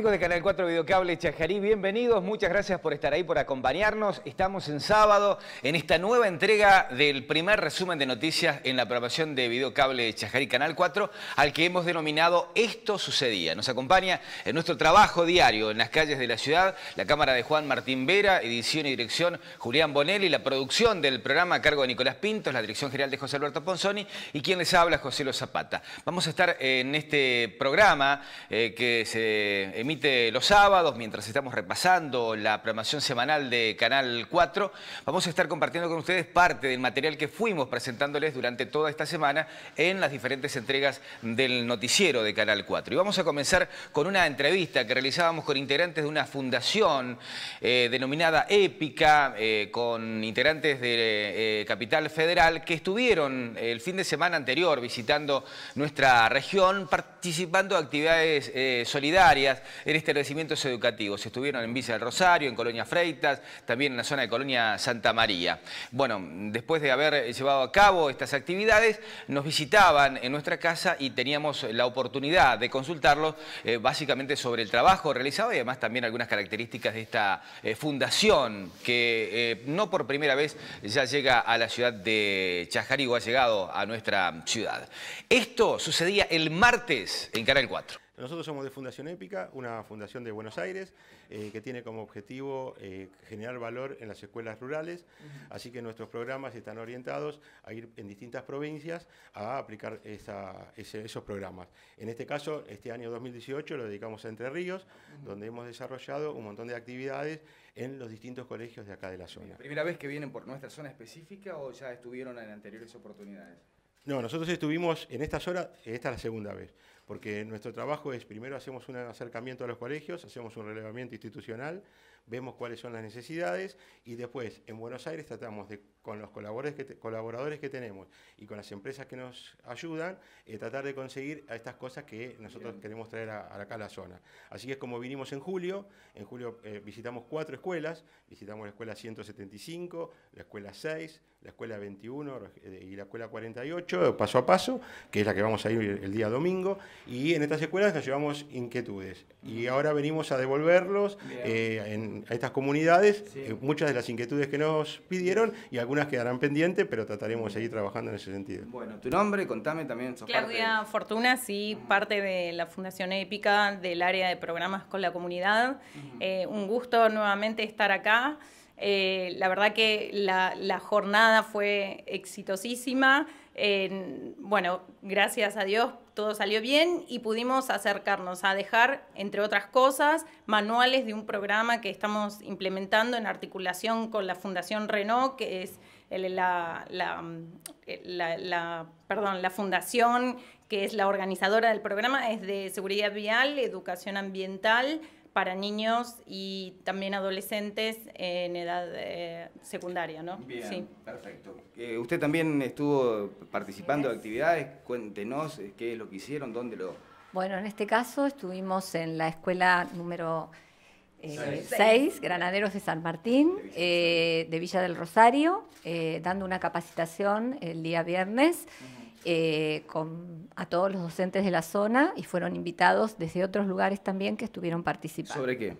Amigos de Canal 4 Cable Chajarí. Bienvenidos, muchas gracias por estar ahí, por acompañarnos. Estamos en sábado en esta nueva entrega del primer resumen de noticias en la programación de Video Cable Chajarí Canal 4, al que hemos denominado Esto Sucedía. Nos acompaña en nuestro trabajo diario en las calles de la ciudad la cámara de Juan Martín Vera, edición y dirección Julián Bonelli, la producción del programa a cargo de Nicolás Pintos, la dirección general de José Alberto Ponzoni y quien les habla José Lo Zapata. Vamos a estar en este programa eh, que se emite los sábados mientras estamos repasando la programación semanal de Canal 4, vamos a estar compartiendo con ustedes parte del material que fuimos presentándoles durante toda esta semana en las diferentes entregas del noticiero de Canal 4. Y vamos a comenzar con una entrevista que realizábamos con integrantes de una fundación eh, denominada Épica, eh, con integrantes de eh, Capital Federal, que estuvieron el fin de semana anterior visitando nuestra región, participando de actividades solidarias, en establecimientos educativos. Estuvieron en Villa del Rosario, en Colonia Freitas, también en la zona de Colonia Santa María. Bueno, después de haber llevado a cabo estas actividades, nos visitaban en nuestra casa y teníamos la oportunidad de consultarlos eh, básicamente sobre el trabajo realizado y además también algunas características de esta eh, fundación que eh, no por primera vez ya llega a la ciudad de Chajarigo, ha llegado a nuestra ciudad. Esto sucedía el martes en Canal 4. Nosotros somos de Fundación Épica, una fundación de Buenos Aires eh, que tiene como objetivo eh, generar valor en las escuelas rurales, así que nuestros programas están orientados a ir en distintas provincias a aplicar esos programas. En este caso, este año 2018 lo dedicamos a Entre Ríos, donde hemos desarrollado un montón de actividades en los distintos colegios de acá de la zona. ¿Primera vez que vienen por nuestra zona específica o ya estuvieron en anteriores oportunidades? No, nosotros estuvimos en esta zona, esta es la segunda vez porque nuestro trabajo es, primero hacemos un acercamiento a los colegios, hacemos un relevamiento institucional, vemos cuáles son las necesidades y después en Buenos Aires tratamos de con los colaboradores que, colaboradores que tenemos y con las empresas que nos ayudan, eh, tratar de conseguir estas cosas que nosotros queremos traer acá a la zona. Así es como vinimos en julio, en julio eh, visitamos cuatro escuelas, visitamos la escuela 175, la escuela 6, la escuela 21 eh, y la escuela 48, paso a paso, que es la que vamos a ir el día domingo, y en estas escuelas nos llevamos inquietudes. Y ahora venimos a devolverlos en, a estas comunidades, muchas de las inquietudes que nos pidieron y algunas quedarán pendientes, pero trataremos de seguir trabajando en ese sentido. Bueno, tu nombre, contame también. Claudia parte Fortuna, sí, parte de la Fundación Épica del área de programas con la comunidad. Eh, un gusto nuevamente estar acá. Eh, la verdad que la, jornada fue exitosísima. bueno, gracias a Dios todo salió bien y pudimos acercarnos a dejar, entre otras cosas, manuales de un programa que estamos implementando en articulación con la Fundación Renault, que es la fundación que es la organizadora del programa, es de seguridad vial, educación ambiental, para niños y también adolescentes en edad eh, secundaria, ¿no? Bien, sí. perfecto. Eh, usted también estuvo participando de actividades, cuéntenos eh, qué es lo que hicieron, dónde lo... Bueno, en este caso estuvimos en la escuela número 6, Granaderos de San Martín, de Villa del Rosario, dando una capacitación el día viernes. Eh, con, a todos los docentes de la zona y fueron invitados desde otros lugares también que estuvieron participando. ¿Sobre qué?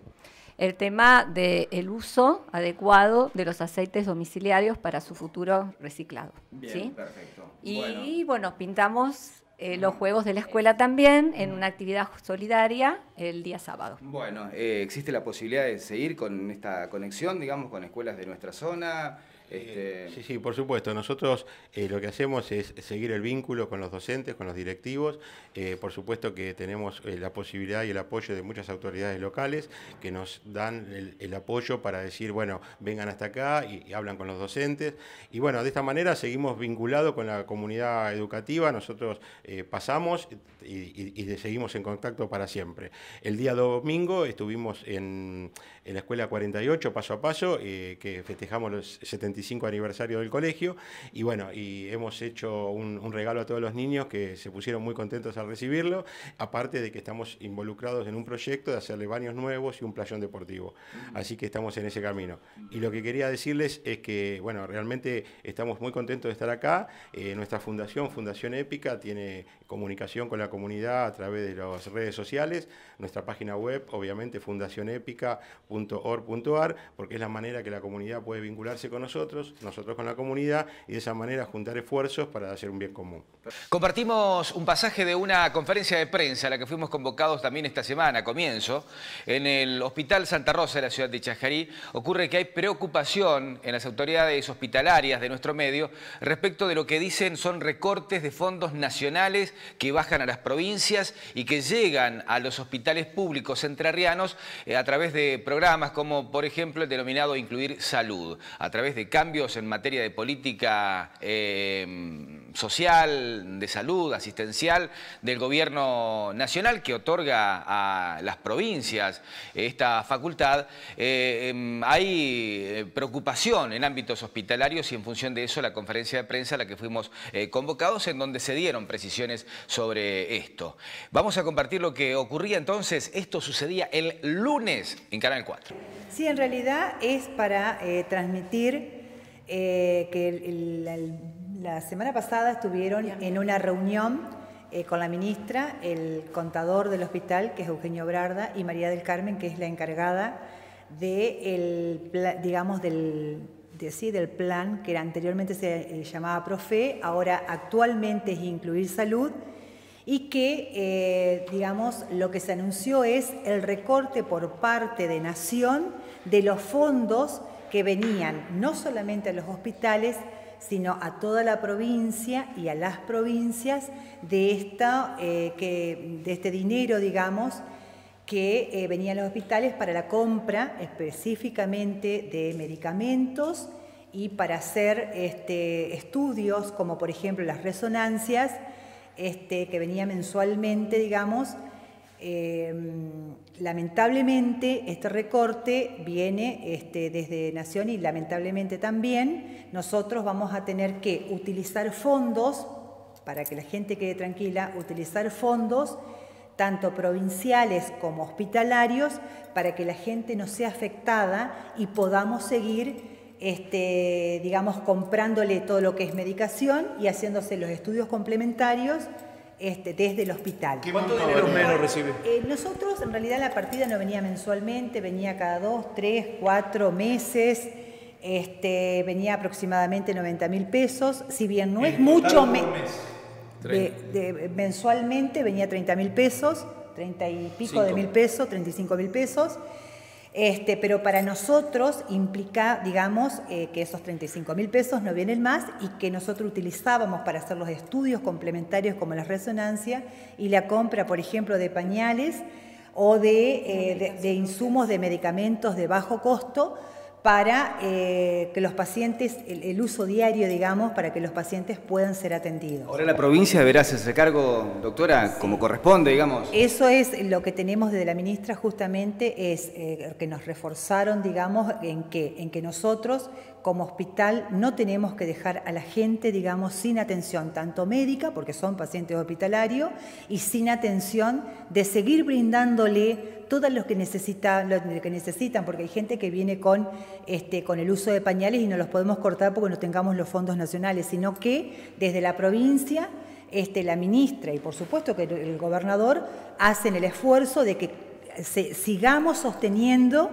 El tema del uso adecuado de los aceites domiciliarios para su futuro reciclado. Bien, perfecto. Y bueno, pintamos eh, los mm. juegos de la escuela también en mm. una actividad solidaria el día sábado. Bueno, eh, existe la posibilidad de seguir con esta conexión, digamos, con escuelas de nuestra zona. Este, eh, sí, sí, por supuesto. Nosotros eh, lo que hacemos es seguir el vínculo con los docentes, con los directivos. Eh, por supuesto que tenemos la posibilidad y el apoyo de muchas autoridades locales que nos dan el, apoyo para decir, bueno, vengan hasta acá y, hablan con los docentes. Y bueno, de esta manera seguimos vinculados con la comunidad educativa. Nosotros pasamos y, seguimos en contacto para siempre. El día domingo estuvimos en, en la Escuela 48, paso a paso, eh, que festejamos los 75 aniversario del colegio. Y bueno, y hemos hecho un, regalo a todos los niños que se pusieron muy contentos al recibirlo, aparte de que estamos involucrados en un proyecto de hacerle baños nuevos y un playón deportivo. Así que estamos en ese camino. Y lo que quería decirles es que, bueno, realmente estamos muy contentos de estar acá. Eh, nuestra fundación, Fundación Épica, tiene comunicación con la comunidad a través de las redes sociales, nuestra página web, obviamente, Fundación Épica. .org.ar, porque es la manera que la comunidad puede vincularse con nosotros, nosotros con la comunidad, y de esa manera juntar esfuerzos para hacer un bien común. Compartimos un pasaje de una conferencia de prensa a la que fuimos convocados también esta semana, comienzo, en el Hospital Santa Rosa de la ciudad de Chajarí. Ocurre que hay preocupación en las autoridades hospitalarias de nuestro medio respecto de lo que dicen son recortes de fondos nacionales que bajan a las provincias y que llegan a los hospitales públicos entrerrianos eh, a través de programas como, por ejemplo, el denominado Incluir Salud, a través de cambios en materia de política... Eh, social, de salud, asistencial del gobierno nacional que otorga a las provincias esta facultad, eh, em, hay eh, preocupación en ámbitos hospitalarios y en función de eso la conferencia de prensa a la que fuimos eh, convocados en donde se dieron precisiones sobre esto. Vamos a compartir lo que ocurría entonces, esto sucedía el lunes en Canal 4. Sí, en realidad es para transmitir que el la semana pasada estuvieron en una reunión eh, con la ministra, el contador del hospital, que es Eugenio Brarda, y María del Carmen, que es la encargada de digamos, del, del plan que anteriormente se eh, llamaba Profe, ahora actualmente es Incluir Salud, y que, eh, digamos, lo que se anunció es el recorte por parte de Nación de los fondos que venían no solamente a los hospitales, sino a toda la provincia y a las provincias de, esta, eh, que, de este dinero, digamos, que venían eh, venía a los hospitales para la compra específicamente de medicamentos y para hacer este, estudios como por ejemplo las resonancias, este, que venía mensualmente, digamos, eh, Lamentablemente, este recorte viene este, desde Nación y lamentablemente también nosotros vamos a tener que utilizar fondos, para que la gente quede tranquila, utilizar fondos tanto provinciales como hospitalarios para que la gente no sea afectada y podamos seguir este, digamos, comprándole todo lo que es medicación y haciéndose los estudios complementarios este, desde el hospital. ¿Cuánto ah, dinero menos recibe? Eh, nosotros, en realidad, la partida no venía mensualmente, venía cada dos, tres, cuatro meses. Este, venía aproximadamente 90 mil pesos, si bien no es mucho menos mensualmente venía 30 mil pesos, 30 y pico de mil pesos, 35 mil pesos. Este, pero para nosotros implica, digamos, eh, que esos 35 mil pesos no vienen más y que nosotros utilizábamos para hacer los estudios complementarios como la resonancia y la compra, por ejemplo, de pañales o de eh, insumos de medicamentos de bajo costo para eh, que los pacientes, el, uso diario, digamos, para que los pacientes puedan ser atendidos. Ahora la provincia ¿verás ese cargo, doctora, como corresponde, digamos. Eso es lo que tenemos desde la ministra justamente, es eh, que nos reforzaron, digamos, en que, en que nosotros como hospital no tenemos que dejar a la gente, digamos, sin atención, tanto médica, porque son pacientes hospitalarios, y sin atención de seguir brindándole todo los que, necesitan, que necesitan, porque hay gente que viene con, este, con el uso de pañales y no los podemos cortar porque no tengamos los fondos nacionales, sino que desde la provincia este, la ministra y por supuesto que el gobernador hacen el esfuerzo de que sigamos sosteniendo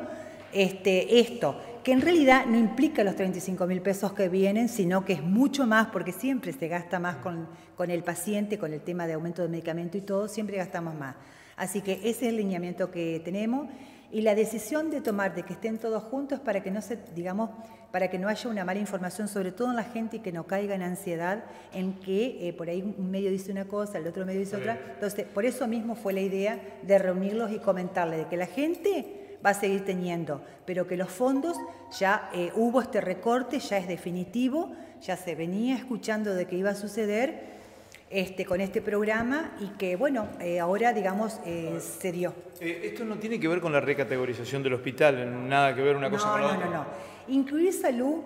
este, esto que en realidad no implica los 35 mil pesos que vienen, sino que es mucho más, porque siempre se gasta más con, con el paciente, con el tema de aumento de medicamento y todo, siempre gastamos más. Así que ese es el lineamiento que tenemos y la decisión de tomar de que estén todos juntos para que no se, digamos, para que no haya una mala información, sobre todo en la gente y que no caiga en ansiedad en que eh, por ahí un medio dice una cosa, el otro medio dice otra. Entonces, por eso mismo fue la idea de reunirlos y comentarle de que la gente va a seguir teniendo, pero que los fondos ya eh, hubo este recorte, ya es definitivo, ya se venía escuchando de que iba a suceder este, con este programa y que, bueno, eh, ahora, digamos, eh, se dio. esto no tiene que ver con la recategorización del hospital, nada que ver una cosa no, No, no, no. Incluir salud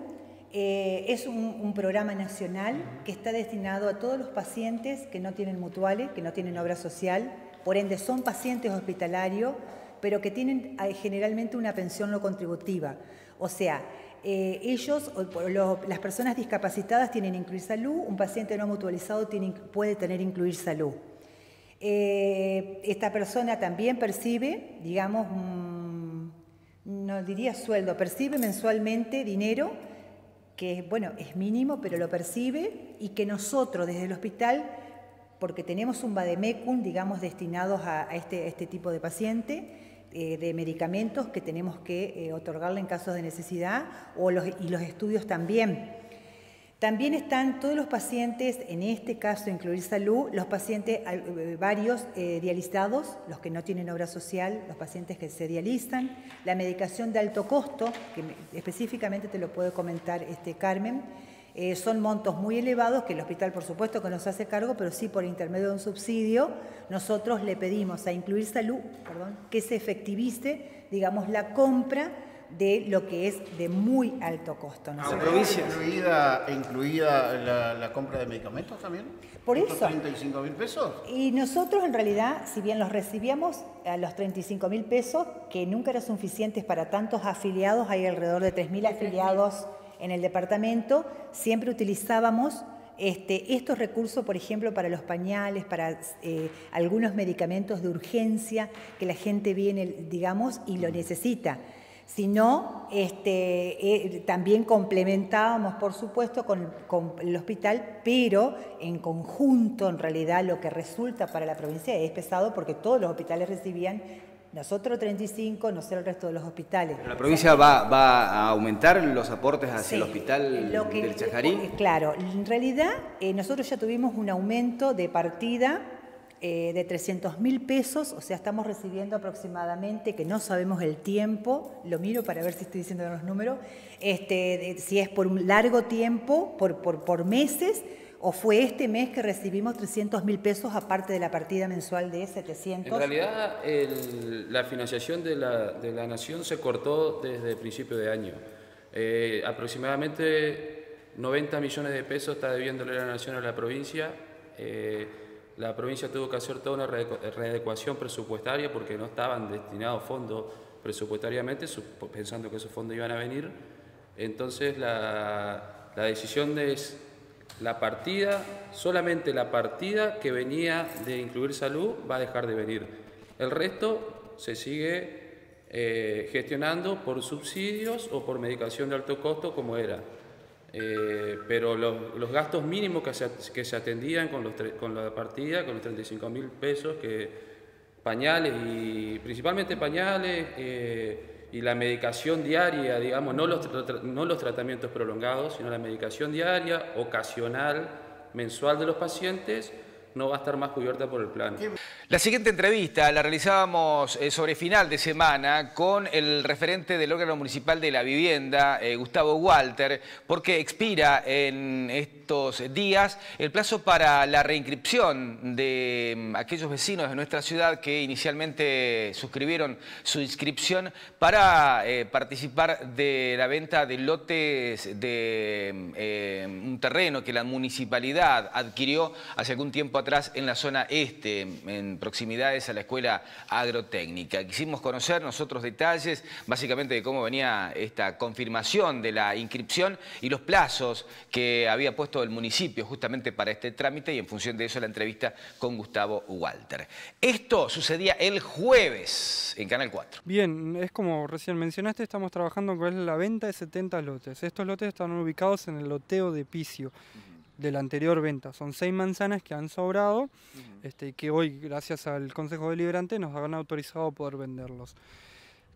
es un, un, programa nacional que está destinado a todos los pacientes que no tienen mutuales, que no tienen obra social, por ende son pacientes hospitalarios pero que tienen eh, generalmente una pensión no contributiva. O sea, eh, ellos, las personas discapacitadas tienen incluir salud, un paciente no mutualizado puede tener incluir salud. Eh, esta persona también percibe, digamos, mm, no diría sueldo, percibe mensualmente dinero que, bueno, es mínimo, pero lo percibe y que nosotros desde el hospital, porque tenemos un vademecum, digamos, destinados este, a este tipo de paciente, eh, de medicamentos que tenemos que eh, otorgarle en casos de necesidad o y los estudios también. También están todos los pacientes, en este caso incluir salud, los pacientes eh, varios dializados, los que no tienen obra social, los pacientes que se dializan, la medicación de alto costo, que específicamente te lo puedo comentar este Carmen, eh, son montos muy elevados que el hospital, por supuesto, que nos hace cargo, pero sí por intermedio de un subsidio, nosotros le pedimos a Incluir Salud perdón, que se efectivice, digamos, la compra de lo que es de muy alto costo. ¿no? incluida, incluida la, la, compra de medicamentos también? Por eso. ¿35 mil pesos? Y nosotros en realidad, si bien los recibíamos a los 35 mil pesos, que nunca eran suficientes para tantos afiliados, hay alrededor de 3 mil afiliados en el departamento, siempre utilizábamos este, estos recursos, por ejemplo, para los pañales, para eh, algunos medicamentos de urgencia que la gente viene, digamos, y lo necesita Si este, eh, también complementábamos, por supuesto, con, con, el hospital, pero en conjunto, en realidad, lo que resulta para la provincia es pesado porque todos los hospitales recibían nosotros 35, no sé el resto de los hospitales. la provincia va, a aumentar los aportes hacia el hospital del Chajarí. Claro, en realidad eh, nosotros ya tuvimos un aumento de partida eh, de 300 mil pesos, o sea, estamos recibiendo aproximadamente, que no sabemos el tiempo, lo miro para ver si estoy diciendo los números, este, si es por un largo tiempo, por, por, por meses, o fue este mes que recibimos 300 mil pesos aparte de la partida mensual de 700? En realidad, la financiación de la, Nación se cortó desde el principio de año. Eh, aproximadamente 90 millones de pesos está debiéndole la Nación a la provincia. Eh, la provincia tuvo que hacer toda una readecuación presupuestaria porque no estaban destinados fondos presupuestariamente, pensando que esos fondos iban a venir. Entonces la, la decisión de la partida, solamente la partida que venía de incluir salud va a dejar de venir. El resto se sigue eh, gestionando por subsidios o por medicación de alto costo como era. Eh, pero los, gastos mínimos que se, atendían con, los, con la partida, con los 35 mil pesos, que pañales y principalmente pañales, eh, y la medicación diaria, digamos, no los, no los tratamientos prolongados, sino la medicación diaria, ocasional, mensual de los pacientes, no va a estar más cubierta por el plan. La siguiente entrevista la realizábamos eh, sobre final de semana con el referente del órgano municipal de la vivienda, eh, Gustavo Walter, porque expira en estos días el plazo para la reinscripción de mm, aquellos vecinos de nuestra ciudad que inicialmente suscribieron su inscripción para eh, participar de la venta de lotes de mm, un terreno que la municipalidad adquirió hace algún tiempo atrás en la zona este, en proximidades a la escuela agrotécnica. Quisimos conocer nosotros detalles, básicamente de cómo venía esta confirmación de la inscripción y los plazos que había puesto el municipio justamente para este trámite y en función de eso la entrevista con Gustavo Walter. Esto sucedía el jueves en Canal 4. Bien, es como recién mencionaste, estamos trabajando con la venta de 70 lotes. Estos lotes están ubicados en el loteo de Picio de la anterior venta. Son seis manzanas que han sobrado este, que hoy, gracias al Consejo Deliberante, nos han autorizado poder venderlos.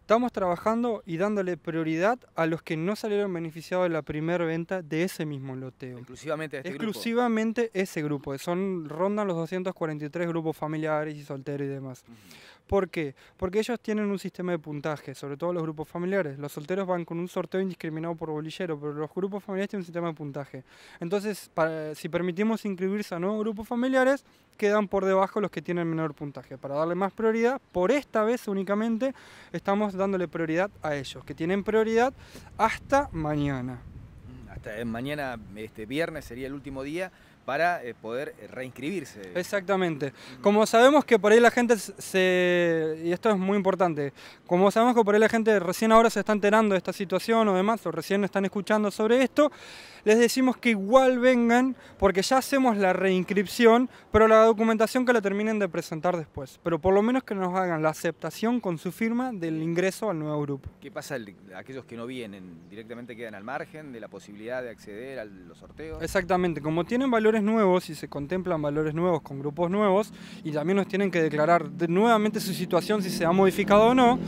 Estamos trabajando y dándole prioridad a los que no salieron beneficiados de la primera venta de ese mismo loteo. Exclusivamente este Exclusivamente ese grupo. Son, rondan los 243 grupos familiares y solteros y demás. ¿Por qué? Porque ellos tienen un sistema de puntaje, sobre todo los grupos familiares. Los solteros van con un sorteo indiscriminado por bolillero, pero los grupos familiares tienen un sistema de puntaje. Entonces, si permitimos inscribirse a nuevos grupos familiares, quedan por debajo los que tienen menor puntaje. Para darle más prioridad, por esta vez únicamente, estamos dándole prioridad a ellos, que tienen prioridad hasta mañana. Hasta eh, mañana, este viernes sería el último día para eh, poder eh, reinscribirse. Exactamente. Como sabemos que por ahí la gente se... y esto es muy importante, como sabemos que por ahí la gente recién ahora se está enterando de esta situación o demás, o recién están escuchando sobre esto, les decimos que igual vengan porque ya hacemos la reinscripción, pero la documentación que la terminen de presentar después. Pero por lo menos que nos hagan la aceptación con su firma del ingreso al nuevo grupo. ¿Qué pasa a aquellos que no vienen? ¿Directamente quedan al margen de la posibilidad de acceder a los sorteos? Exactamente. Como tienen valor nuevos y se contemplan valores nuevos con grupos nuevos y también nos tienen que declarar nuevamente su situación si se ha modificado o no.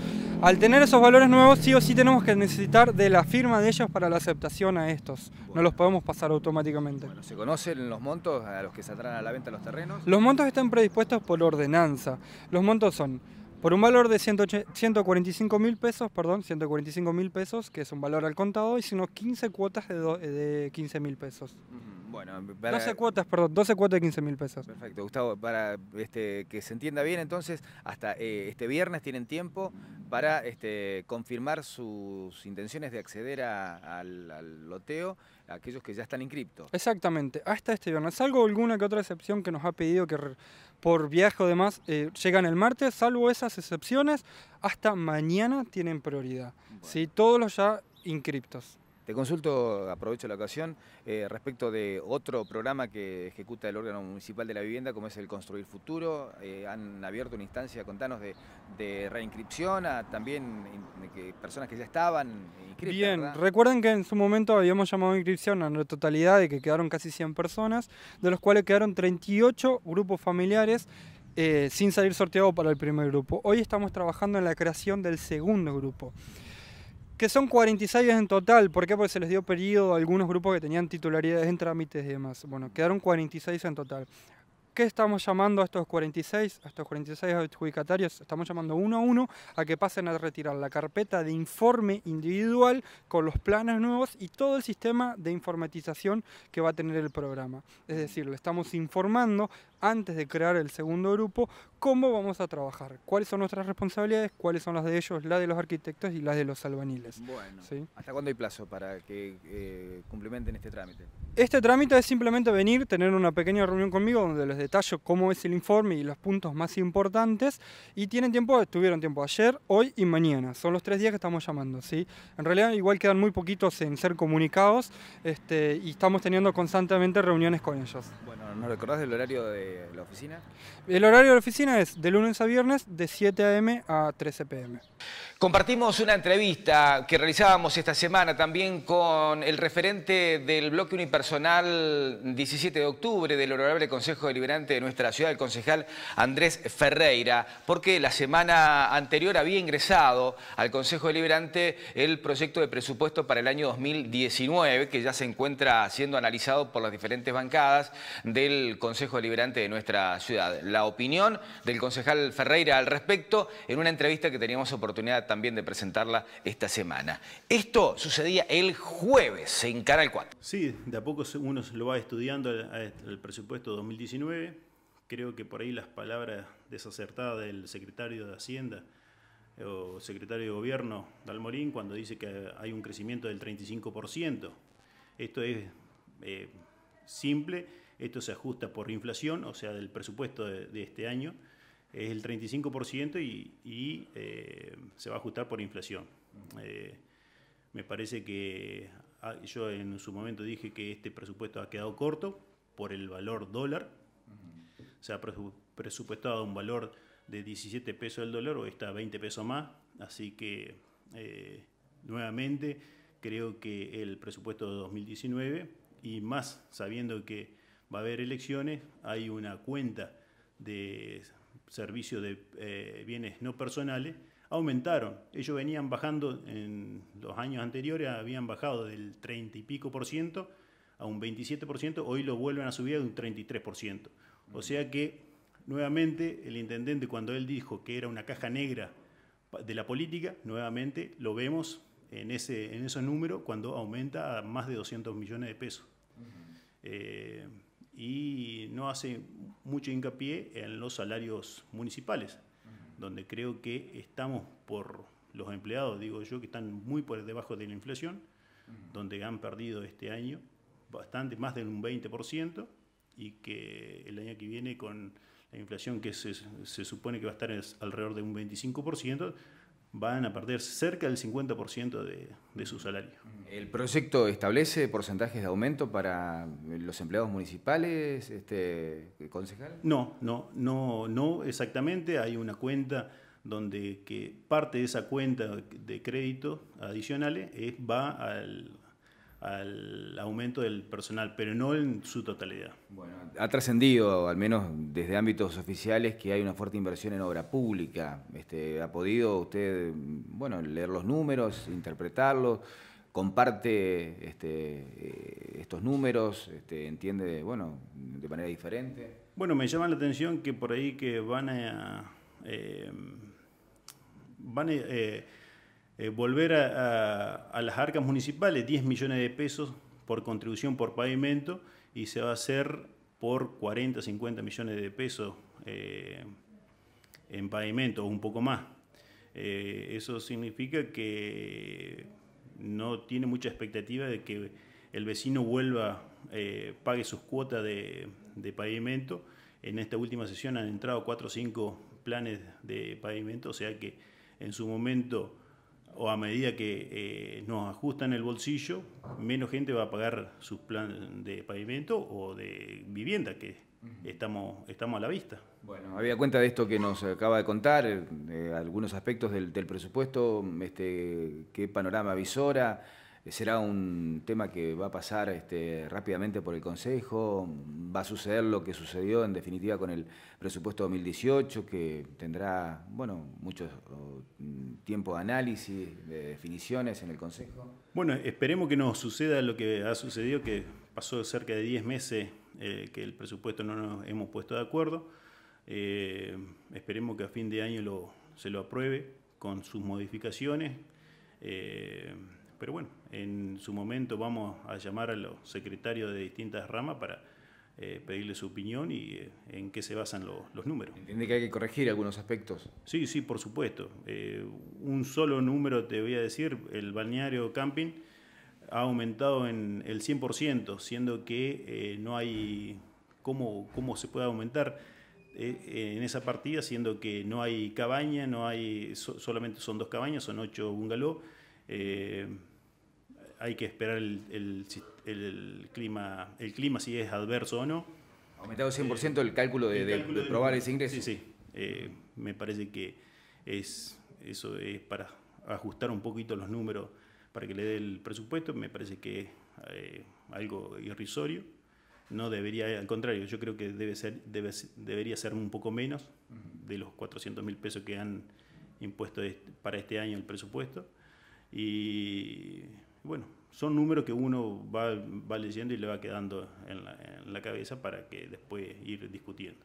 Al tener esos valores nuevos sí o sí tenemos que necesitar de la firma de ellos para la aceptación a estos. No los podemos pasar automáticamente. Bueno, ¿Se conocen los montos a los que se atraen a la venta los terrenos? Los montos están predispuestos por ordenanza. Los montos son por un valor de 145 mil pesos, perdón, 145 mil pesos, que es un valor al contado, y sino 15 cuotas de, 15 mil pesos. Bueno, 12 cuotas, perdón, 12 cuotas de 15 mil pesos. Perfecto, Gustavo, para este, que se entienda bien, entonces, hasta eh, este viernes tienen tiempo para este, confirmar sus intenciones de acceder al, loteo, aquellos que ya están inscriptos. Exactamente, hasta este viernes, salvo alguna que otra excepción que nos ha pedido que por viaje o demás eh, llegan el martes, salvo esas excepciones, hasta mañana tienen prioridad. si Todos los ya inscriptos. Te consulto, aprovecho la ocasión, eh, respecto de otro programa que ejecuta el órgano municipal de la vivienda, como es el Construir Futuro. Eh, han abierto una instancia, contanos, de, de reinscripción a también personas que ya estaban inscritas. Bien, recuerden que en su momento habíamos llamado a inscripción a la totalidad de que quedaron casi 100 personas, de los cuales quedaron 38 grupos familiares. Eh, sin salir sorteado para el primer grupo. Hoy estamos trabajando en la creación del segundo grupo que son 46 en total. ¿Por qué? Porque se les dio periodo a algunos grupos que tenían titularidades en trámites y demás. Bueno, quedaron 46 en total. ¿Qué estamos llamando a estos 46, a estos 46 adjudicatarios? Estamos llamando uno a uno a que pasen a retirar la carpeta de informe individual con los planes nuevos y todo el sistema de informatización que va a tener el programa. Es decir, le estamos informando antes de crear el segundo grupo, cómo vamos a trabajar, cuáles son nuestras responsabilidades, cuáles son las de ellos, las de los arquitectos y las de los albaniles. Bueno, ¿hasta cuándo hay plazo para que eh, cumplimenten este trámite? Este trámite es simplemente venir, tener una pequeña reunión conmigo donde les detallo cómo es el informe y los puntos más importantes y tienen tiempo, tuvieron tiempo ayer, hoy y mañana, son los tres días que estamos llamando, ¿sí? En realidad igual quedan muy poquitos en ser comunicados este, y estamos teniendo constantemente reuniones con ellos. Bueno, ¿nos recordás el horario de la oficina? El horario de la oficina es de lunes a viernes de 7 a.m. a 13 p.m. Compartimos una entrevista que realizábamos esta semana también con el referente del bloque unipersonal 17 de octubre del Honorable Consejo Deliberante de nuestra ciudad, el concejal Andrés Ferreira, porque la semana anterior había ingresado al Consejo Deliberante el proyecto de presupuesto para el año 2019, que ya se encuentra siendo analizado por las diferentes bancadas del Consejo Deliberante de nuestra ciudad. La opinión del concejal Ferreira al respecto en una entrevista que teníamos oportunidad también de presentarla esta semana. Esto sucedía el jueves en Canal 4. Sí, de a poco uno lo va estudiando el este, presupuesto 2019. Creo que por ahí las palabras desacertadas del secretario de Hacienda eh, o secretario de Gobierno Dalmorín cuando dice que hay un crecimiento del 35%. Esto es eh, simple esto se ajusta por inflación, o sea, del presupuesto de, este año. Es el 35% y, eh, se va a ajustar por inflación. Eh, me parece que ah, yo en su momento dije que este presupuesto ha quedado corto por el valor dólar. Se ha presupuestado un valor de 17 pesos el dólar, o está 20 pesos más. Así que, eh, nuevamente, creo que el presupuesto de 2019, y más sabiendo que va a haber elecciones, hay una cuenta de servicios de eh, bienes no personales, aumentaron. Ellos venían bajando en los años anteriores, habían bajado del 30 y pico por ciento a un 27 por ciento, hoy lo vuelven a subir a un 33 por ciento. O sea que, nuevamente, el intendente cuando él dijo que era una caja negra de la política, nuevamente lo vemos en, ese, en esos números cuando aumenta a más de 200 millones de pesos y no hace mucho hincapié en los salarios municipales, donde creo que estamos por los empleados, digo yo, que están muy por debajo de la inflación, donde han perdido este año bastante, más de un 20%, y que el año que viene con la inflación que se, supone que va a estar alrededor de un 25%, van a perder cerca del 50% de, de, su salario. ¿El proyecto establece porcentajes de aumento para los empleados municipales, este, concejal? No, no, no, no exactamente. Hay una cuenta donde que parte de esa cuenta de crédito adicionales es, va al, al aumento del personal, pero no en su totalidad. Bueno, ha trascendido, al menos desde ámbitos oficiales, que hay una fuerte inversión en obra pública. Este, ¿Ha podido usted bueno, leer los números, interpretarlos? ¿Comparte este, eh, estos números? Este, ¿Entiende bueno, de manera diferente? Bueno, me llama la atención que por ahí que van a... Eh, van eh, eh, volver a, las arcas municipales 10 millones de pesos por contribución por pavimento y se va a hacer por 40, 50 millones de pesos eh, en pavimento o un poco más. Eh, eso significa que no tiene mucha expectativa de que el vecino vuelva, pague sus cuotas de, de pavimento. En esta última sesión han entrado 4 o 5 planes de pavimento, o sea que en su momento o a medida que eh, nos ajustan el bolsillo, menos gente va a pagar sus planes de pavimento o de vivienda que estamos, estamos a la vista. Bueno, había cuenta de esto que nos acaba de contar, eh, algunos aspectos del, del presupuesto, este, qué panorama visora será un tema que va a pasar este, rápidamente por el Consejo, va a suceder lo que sucedió en definitiva con el presupuesto 2018, que tendrá bueno, mucho tiempo de análisis, de definiciones en el Consejo. Bueno, esperemos que no suceda lo que ha sucedido, que pasó cerca de 10 meses eh, que el presupuesto no nos hemos puesto de acuerdo. Eh, esperemos que a fin de año se lo apruebe con sus modificaciones. Eh, pero bueno, en su momento vamos a llamar a los secretarios de distintas ramas para eh, pedirle su opinión y eh, en qué se basan los números. ¿Entiende que hay que corregir algunos aspectos? Sí, sí, por supuesto. Eh, un solo número te voy a decir, el balneario camping ha aumentado en el 100%, siendo que no hay cómo, cómo se puede aumentar en esa partida, siendo que no hay cabaña, no hay, solamente son dos cabañas, son ocho bungalows hay que esperar el, clima, el clima si es adverso o no. Aumentado 100% el eh, cálculo de, probar ese ingreso. Sí, sí. Eh, me parece que es, eso es para ajustar un poquito los números para que le dé el presupuesto. Me parece que es eh, algo irrisorio. No debería, al contrario, yo creo que debe ser, debería ser un poco menos de los 400 mil pesos que han impuesto para este año el presupuesto. Y bueno, son números que uno va, va, leyendo y le va quedando en la, en la cabeza para que después ir discutiendo.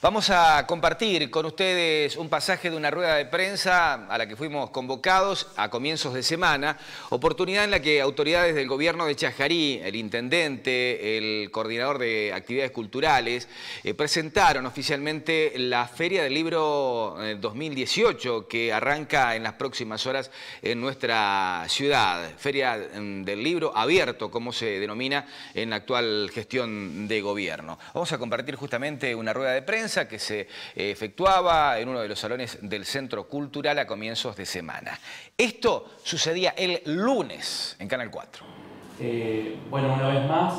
Vamos a compartir con ustedes un pasaje de una rueda de prensa a la que fuimos convocados a comienzos de semana, oportunidad en la que autoridades del gobierno de Chajarí, el intendente, el coordinador de actividades culturales, eh, presentaron oficialmente la Feria del Libro 2018 eh, que arranca en las próximas horas en nuestra ciudad. Feria mm, del Libro abierto, como se denomina en la actual gestión de gobierno. Vamos a compartir justamente una rueda de prensa que se eh, efectuaba en uno de los salones del Centro Cultural a comienzos de semana. Esto sucedía el lunes en Canal 4. Eh, bueno, una vez más,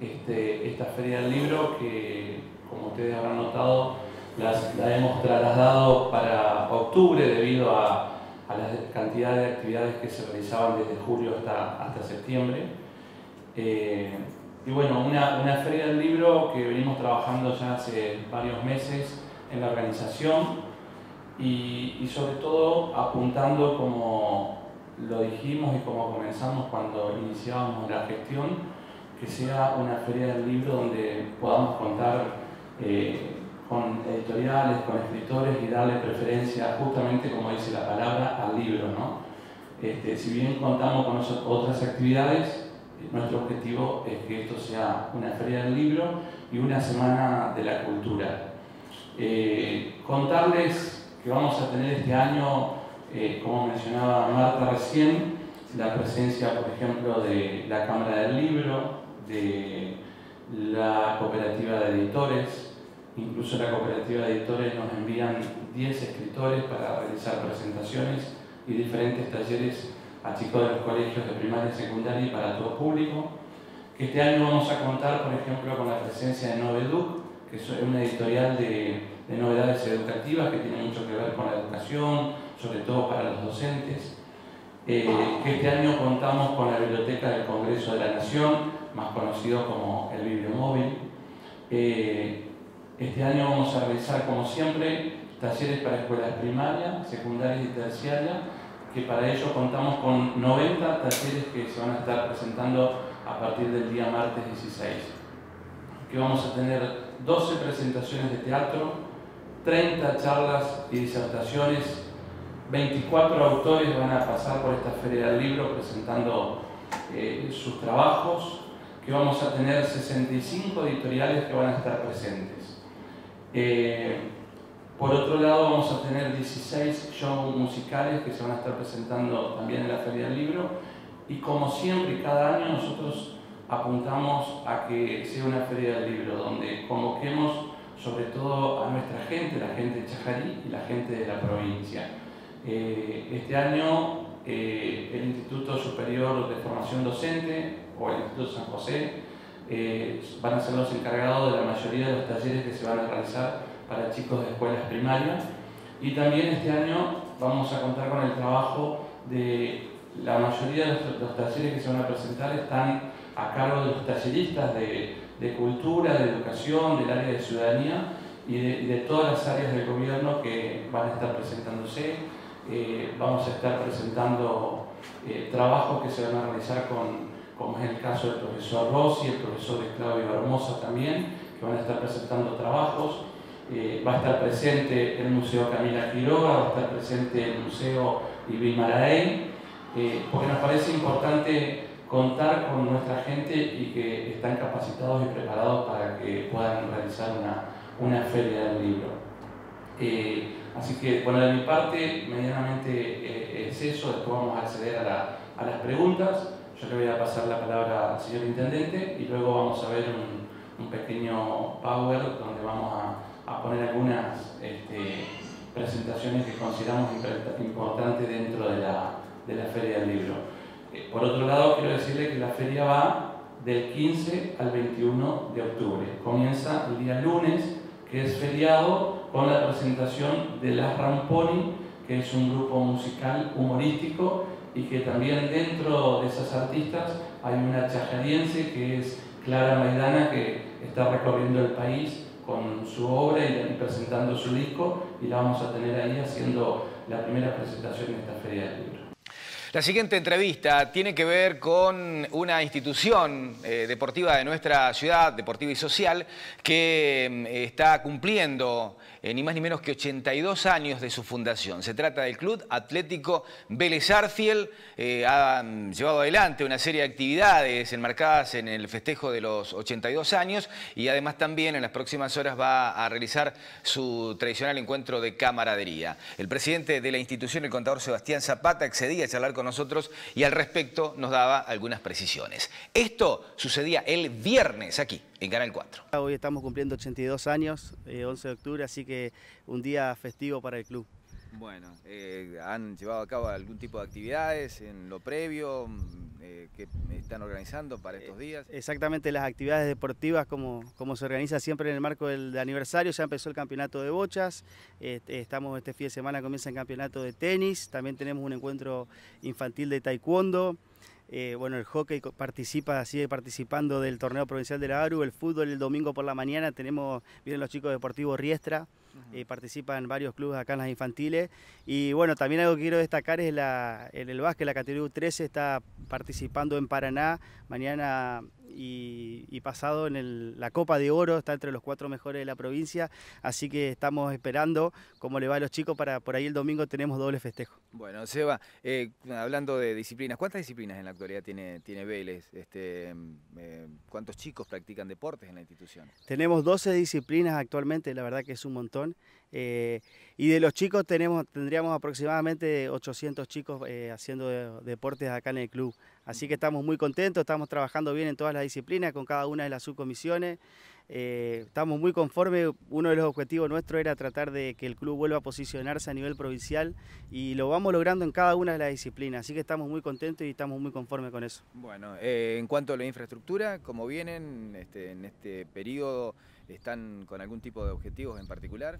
este, esta Feria del Libro que, como ustedes habrán notado, la hemos trasladado para octubre debido a, a, la cantidad de actividades que se realizaban desde julio hasta, hasta septiembre. Eh, y bueno, una, feria del libro que venimos trabajando ya hace varios meses en la organización y, sobre todo apuntando como lo dijimos y como comenzamos cuando iniciábamos la gestión, que sea una feria del libro donde podamos contar eh, con editoriales, con escritores y darle preferencia justamente, como dice la palabra, al libro. Este, si bien contamos con otras actividades, nuestro objetivo es que esto sea una feria del libro y una semana de la cultura. Eh, contarles que vamos a tener este año, eh, como mencionaba Marta recién, la presencia, por ejemplo, de la Cámara del Libro, de la Cooperativa de Editores, incluso la Cooperativa de Editores nos envían 10 escritores para realizar presentaciones y diferentes talleres a chicos de los colegios de primaria y secundaria y para todo público. Que este año vamos a contar, por ejemplo, con la presencia de Noveduc, que es una editorial de, de novedades educativas que tiene mucho que ver con la educación, sobre todo para los docentes. Eh, que este año contamos con la Biblioteca del Congreso de la Nación, más conocido como el Bibliomóvil. Eh, este año vamos a realizar, como siempre, talleres para escuelas primarias, secundarias y terciarias, que para ello contamos con 90 talleres que se van a estar presentando a partir del día martes 16. Que vamos a tener 12 presentaciones de teatro, 30 charlas y disertaciones, 24 autores van a pasar por esta feria del libro presentando eh, sus trabajos, que vamos a tener 65 editoriales que van a estar presentes. Eh, por otro lado, vamos a tener 16 shows musicales que se van a estar presentando también en la Feria del Libro. Y como siempre, cada año nosotros apuntamos a que sea una Feria del Libro donde convoquemos sobre todo a nuestra gente, la gente de Chajarí y la gente de la provincia. Eh, este año eh, el Instituto Superior de Formación Docente o el Instituto San José eh, van a ser los encargados de la mayoría de los talleres que se van a realizar para chicos de escuelas primarias. Y también este año vamos a contar con el trabajo de la mayoría de los, talleres que se van a presentar están a cargo de los talleristas de, cultura, de educación, del área de ciudadanía y de, todas las áreas del gobierno que van a estar presentándose. Eh, vamos a estar presentando eh, trabajos que se van a realizar con, como es el caso del profesor Rossi, el profesor de Claudio Hermosa también, que van a estar presentando trabajos. Eh, va a estar presente el Museo Camila Quiroga, va a estar presente el Museo Ibi Maraén, eh, porque nos parece importante contar con nuestra gente y que están capacitados y preparados para que puedan realizar una, feria del libro. Eh, así que, bueno, de mi parte, medianamente es eso, después vamos a acceder a, las preguntas. Yo le voy a pasar la palabra al señor Intendente y luego vamos a ver un pequeño power donde vamos a a poner algunas este, presentaciones que consideramos importantes dentro de la, Feria del Libro. Eh, por otro lado, quiero decirle que la feria va del 15 al 21 de octubre. Comienza el día lunes, que es feriado, con la presentación de Las Ramponi, que es un grupo musical humorístico y que también dentro de esas artistas hay una chajariense que es Clara Maidana, que está recorriendo el país con su obra y presentando su disco y la vamos a tener ahí haciendo la primera presentación en esta feria de libro. La siguiente entrevista tiene que ver con una institución eh, deportiva de nuestra ciudad, deportiva y social, que mm, está cumpliendo eh, ni más ni menos que 82 años de su fundación. Se trata del Club Atlético Vélez Arfiel. Eh, ha mm, llevado adelante una serie de actividades enmarcadas en el festejo de los 82 años y además también en las próximas horas va a realizar su tradicional encuentro de camaradería. El presidente de la institución, el contador Sebastián Zapata, accedía a charlar con nosotros y al respecto nos daba algunas precisiones. Esto sucedía el viernes aquí en Canal 4. Hoy estamos cumpliendo 82 años, 11 eh, de octubre, así que un día festivo para el club. Bueno, eh, ¿han llevado a cabo algún tipo de actividades en lo previo mm, eh, que están organizando para estos días? Exactamente, las actividades deportivas como, como se organiza siempre en el marco del, aniversario, ya empezó el campeonato de bochas, este, estamos este fin de semana comienza el campeonato de tenis, también tenemos un encuentro infantil de taekwondo, eh, bueno, el hockey participa, sigue participando del torneo provincial de la ARU, el fútbol el domingo por la mañana, tenemos, vienen los chicos deportivos Riestra, eh, participan varios clubes acá en las infantiles. Y bueno, también algo que quiero destacar es la, el, el básquet, la categoría U13 está participando en Paraná. Mañana y, pasado en la Copa de Oro, está entre los cuatro mejores de la provincia, así que estamos esperando cómo le va a los chicos para por ahí el domingo tenemos doble festejo. Bueno, Seba, eh, hablando de disciplinas, ¿cuántas disciplinas en la actualidad tiene, tiene Vélez? Este, mm, eh, ¿Cuántos chicos practican deportes en la institución? Tenemos 12 disciplinas actualmente, la verdad que es un montón. Eh, y de los chicos tenemos, tendríamos aproximadamente 800 chicos haciendo deportes acá en el club. Así que estamos muy contentos, estamos trabajando bien en todas las disciplinas, con cada una de las subcomisiones. Eh, estamos muy conformes, uno de los objetivos nuestros era tratar de que el club vuelva a posicionarse a nivel provincial y lo vamos logrando en cada una de las disciplinas, así que estamos muy contentos y estamos muy conformes con eso. Bueno, eh, en cuanto a la infraestructura, ¿cómo vienen este, en este periodo? ¿Están con algún tipo de objetivos en particular?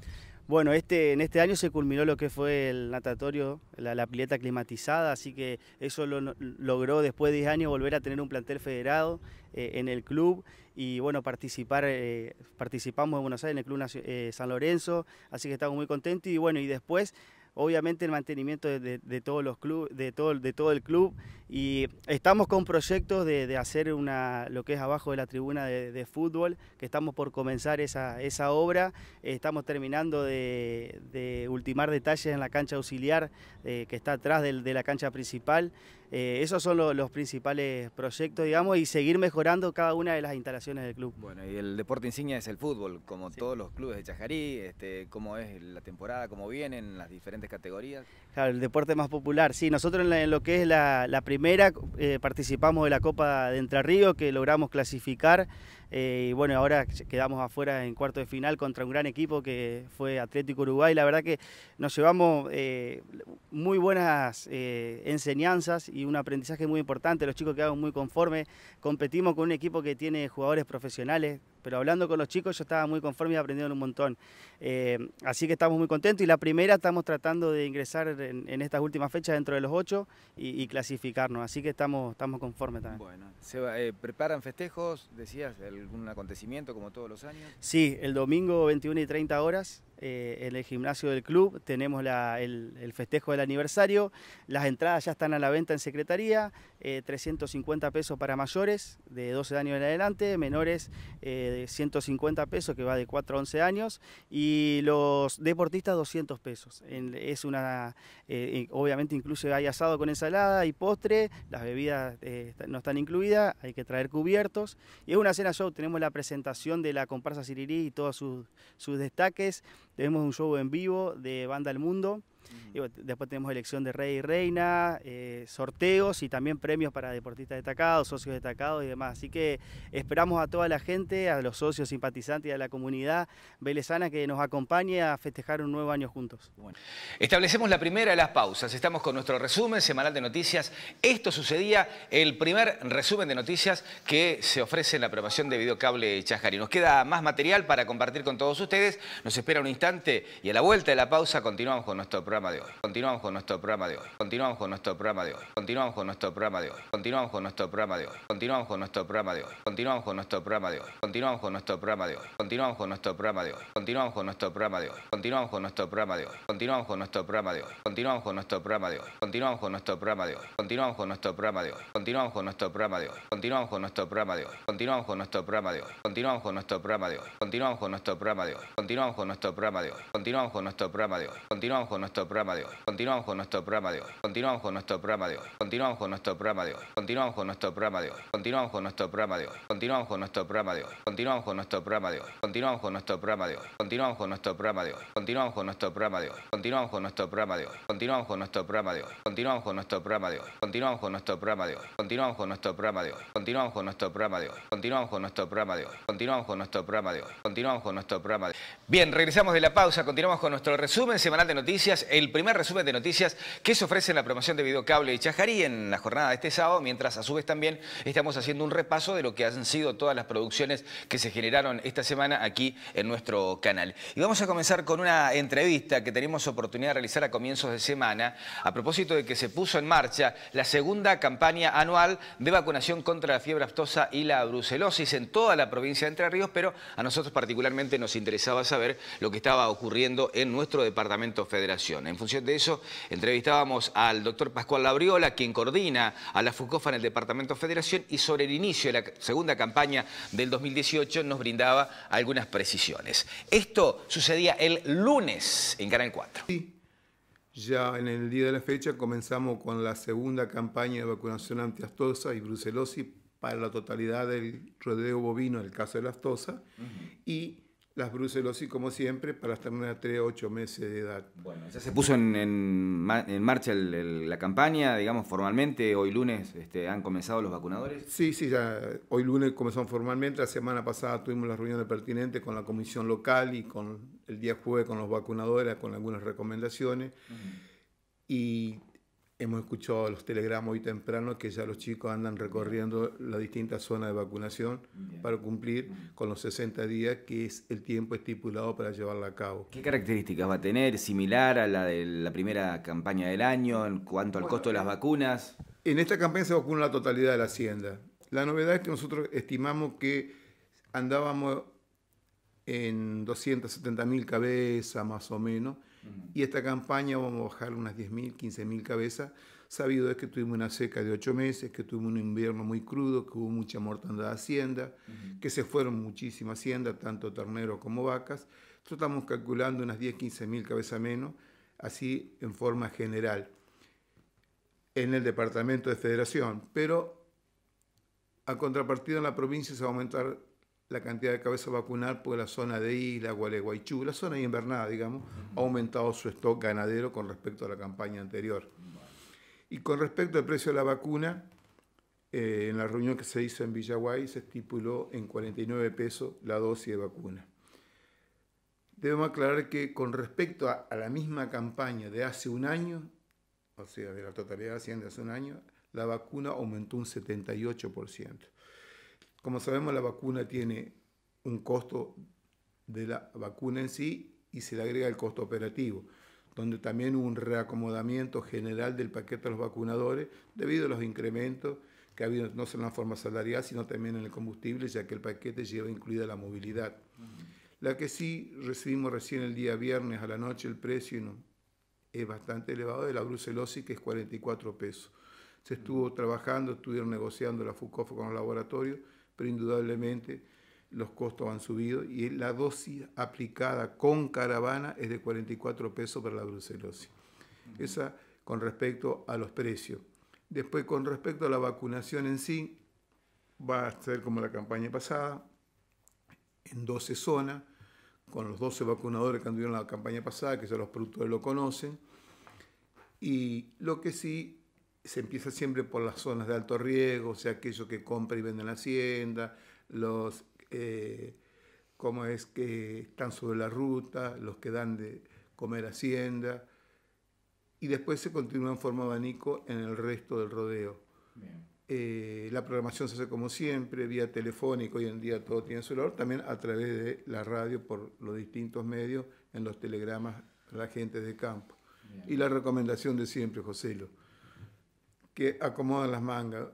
Bueno, este, en este año se culminó lo que fue el natatorio, la, pileta climatizada, así que eso lo, logró después de 10 años volver a tener un plantel federado eh, en el club y bueno, participar, eh, participamos en Buenos Aires en el Club eh, San Lorenzo, así que estamos muy contentos y bueno, y después obviamente el mantenimiento de, todos los de todo, el club y estamos con proyectos de, hacer una, lo que es abajo de la tribuna de, fútbol, que estamos por comenzar esa, obra, estamos terminando de, ultimar detalles en la cancha auxiliar eh, que está atrás de, la cancha principal eh, esos son los principales proyectos, digamos, y seguir mejorando cada una de las instalaciones del club. Bueno, y el deporte insignia es el fútbol, como todos los clubes de Chajarí, este, cómo es la temporada, cómo vienen las diferentes categorías el deporte más popular. Sí, nosotros en, lo que es la, primera eh, participamos de la Copa de Entre Ríos, que logramos clasificar. Eh, y bueno, ahora quedamos afuera en cuarto de final contra un gran equipo que fue Atlético Uruguay. La verdad que nos llevamos eh, muy buenas enseñanzas y un aprendizaje muy importante. Los chicos quedaron muy conformes. Competimos con un equipo que tiene jugadores profesionales pero hablando con los chicos yo estaba muy conforme y aprendieron un montón. Eh, así que estamos muy contentos y la primera estamos tratando de ingresar en, estas últimas fechas dentro de los ocho y, clasificarnos, así que estamos, estamos conformes también. Bueno, ¿se eh, ¿preparan festejos, decías, algún acontecimiento como todos los años? Sí, el domingo 21 y 30 horas eh, en el gimnasio del club tenemos el, festejo del aniversario. Las entradas ya están a la venta en secretaría, 350 eh, pesos para mayores de 12 años en adelante, menores eh, de 150 pesos que va de 4 a 11 años y los deportistas 200 pesos. es una, obviamente incluso hay asado con ensalada y postre, las bebidas no están incluidas, hay que traer cubiertos y es una cena show. Tenemos la presentación de la comparsa Sirirí y todos sus, sus destaques. Tenemos un show en vivo de Banda del Mundo después tenemos elección de rey y reina, eh, sorteos y también premios para deportistas destacados, socios destacados y demás. Así que esperamos a toda la gente, a los socios simpatizantes y a la comunidad velezana que nos acompañe a festejar un nuevo año juntos. Establecemos la primera de las pausas. Estamos con nuestro resumen semanal de noticias. Esto sucedía el primer resumen de noticias que se ofrece en la programación de Videocable Chajarí. Nos queda más material para compartir con todos ustedes. Nos espera un instante y a la vuelta de la pausa continuamos con nuestro programa programa de hoy. Continuamos con nuestro programa de hoy. Continuamos con nuestro programa de hoy. Continuamos con nuestro programa de hoy. Continuamos con nuestro programa de hoy. Continuamos con nuestro programa de hoy. Continuamos con nuestro programa de hoy. Continuamos con nuestro programa de hoy. Continuamos con nuestro programa de hoy. Continuamos con nuestro programa de hoy. Continuamos con nuestro programa de hoy. Continuamos con nuestro programa de hoy. Continuamos con nuestro programa de hoy. Continuamos con nuestro programa de hoy. Continuamos con nuestro programa de hoy. Continuamos con nuestro programa de hoy. Continuamos con nuestro programa de hoy. Continuamos con nuestro programa de hoy. Continuamos con nuestro programa de hoy. Continuamos con nuestro programa de hoy. Continuamos con nuestro programa de hoy. Continuamos con nuestro programa de hoy. Continuamos con nuestro programa de hoy. Continuamos con nuestro programa de hoy. Continuamos con nuestro programa de hoy. Continuamos con nuestro programa de hoy. Continuamos con nuestro programa de hoy. Continuamos con nuestro programa de hoy. Continuamos con nuestro programa de hoy. Continuamos con nuestro programa de hoy. Continuamos con nuestro programa de hoy. Continuamos con nuestro programa de hoy. Continuamos con nuestro programa de hoy. Continuamos con nuestro programa de hoy. Continuamos con nuestro programa de hoy. Continuamos con nuestro programa de hoy. Continuamos con nuestro programa de hoy. Continuamos con nuestro programa de hoy. Continuamos con nuestro programa de hoy. Continuamos con nuestro programa de hoy. Continuamos con nuestro programa de hoy. Continuamos con nuestro programa de hoy. Bien, regresamos de la pausa. Continuamos con nuestro resumen semanal de noticias el primer resumen de noticias que se ofrece en la promoción de Videocable y Chajarí en la jornada de este sábado, mientras a su vez también estamos haciendo un repaso de lo que han sido todas las producciones que se generaron esta semana aquí en nuestro canal. Y vamos a comenzar con una entrevista que tenemos oportunidad de realizar a comienzos de semana a propósito de que se puso en marcha la segunda campaña anual de vacunación contra la fiebre aftosa y la brucelosis en toda la provincia de Entre Ríos, pero a nosotros particularmente nos interesaba saber lo que estaba ocurriendo en nuestro departamento federación. En función de eso, entrevistábamos al doctor Pascual Labriola, quien coordina a la FUCOFA en el Departamento de Federación, y sobre el inicio de la segunda campaña del 2018 nos brindaba algunas precisiones. Esto sucedía el lunes en Canal 4. Sí. Ya en el día de la fecha comenzamos con la segunda campaña de vacunación antiastosa y brucelosis para la totalidad del rodeo bovino, en el caso de la astosa, las brucelosis, como siempre, para hasta una 3 8 meses de edad. Bueno, ya se puso en, marcha la campaña, digamos, formalmente. Hoy lunes este, han comenzado los vacunadores. Sí, sí, ya hoy lunes comenzaron formalmente. La semana pasada tuvimos las reuniones pertinentes con la comisión local y con el día jueves con los vacunadores, con algunas recomendaciones. Y Hemos escuchado los telegramas hoy temprano que ya los chicos andan recorriendo las distintas zonas de vacunación para cumplir con los 60 días, que es el tiempo estipulado para llevarla a cabo. ¿Qué características va a tener? ¿Similar a la de la primera campaña del año en cuanto al costo de las vacunas? En esta campaña se vacuna la totalidad de la hacienda. La novedad es que nosotros estimamos que andábamos en 270.000 cabezas más o menos y esta campaña vamos a bajar unas 10.000, 15.000 cabezas. Sabido es que tuvimos una seca de 8 meses, que tuvimos un invierno muy crudo, que hubo mucha mortandad de hacienda, que se fueron muchísimas haciendas, tanto terneros como vacas. estamos calculando unas 10, 15.000 cabezas menos, así en forma general, en el departamento de federación. Pero a contrapartida en la provincia se va a aumentar la cantidad de cabeza vacunar por la zona de Isla, Gualeguaychú, la zona invernada, digamos, ha aumentado su stock ganadero con respecto a la campaña anterior. Y con respecto al precio de la vacuna, eh, en la reunión que se hizo en Villaguay se estipuló en 49 pesos la dosis de vacuna. Debemos aclarar que con respecto a, la misma campaña de hace un año, o sea, de la totalidad de hace un año, la vacuna aumentó un 78%. Como sabemos, la vacuna tiene un costo de la vacuna en sí y se le agrega el costo operativo, donde también hubo un reacomodamiento general del paquete a los vacunadores debido a los incrementos que ha habido no solo en la forma salarial, sino también en el combustible, ya que el paquete lleva incluida la movilidad. La que sí recibimos recién el día viernes a la noche, el precio es bastante elevado de la brucelosis, que es 44 pesos. Se estuvo trabajando, estuvieron negociando la FUCOF con los laboratorios pero indudablemente los costos han subido y la dosis aplicada con caravana es de 44 pesos para la brucelosis. Esa con respecto a los precios. Después, con respecto a la vacunación en sí, va a ser como la campaña pasada, en 12 zonas, con los 12 vacunadores que anduvieron la campaña pasada, que ya los productores lo conocen. Y lo que sí se empieza siempre por las zonas de alto riesgo, o sea, aquellos que compran y venden la hacienda, los eh, es que están sobre la ruta, los que dan de comer hacienda, y después se continúa en forma abanico en el resto del rodeo. Eh, la programación se hace como siempre, vía telefónica, hoy en día todo tiene su valor, también a través de la radio por los distintos medios, en los telegramas la gente de campo. Y la recomendación de siempre, Joselo que acomodan las mangas.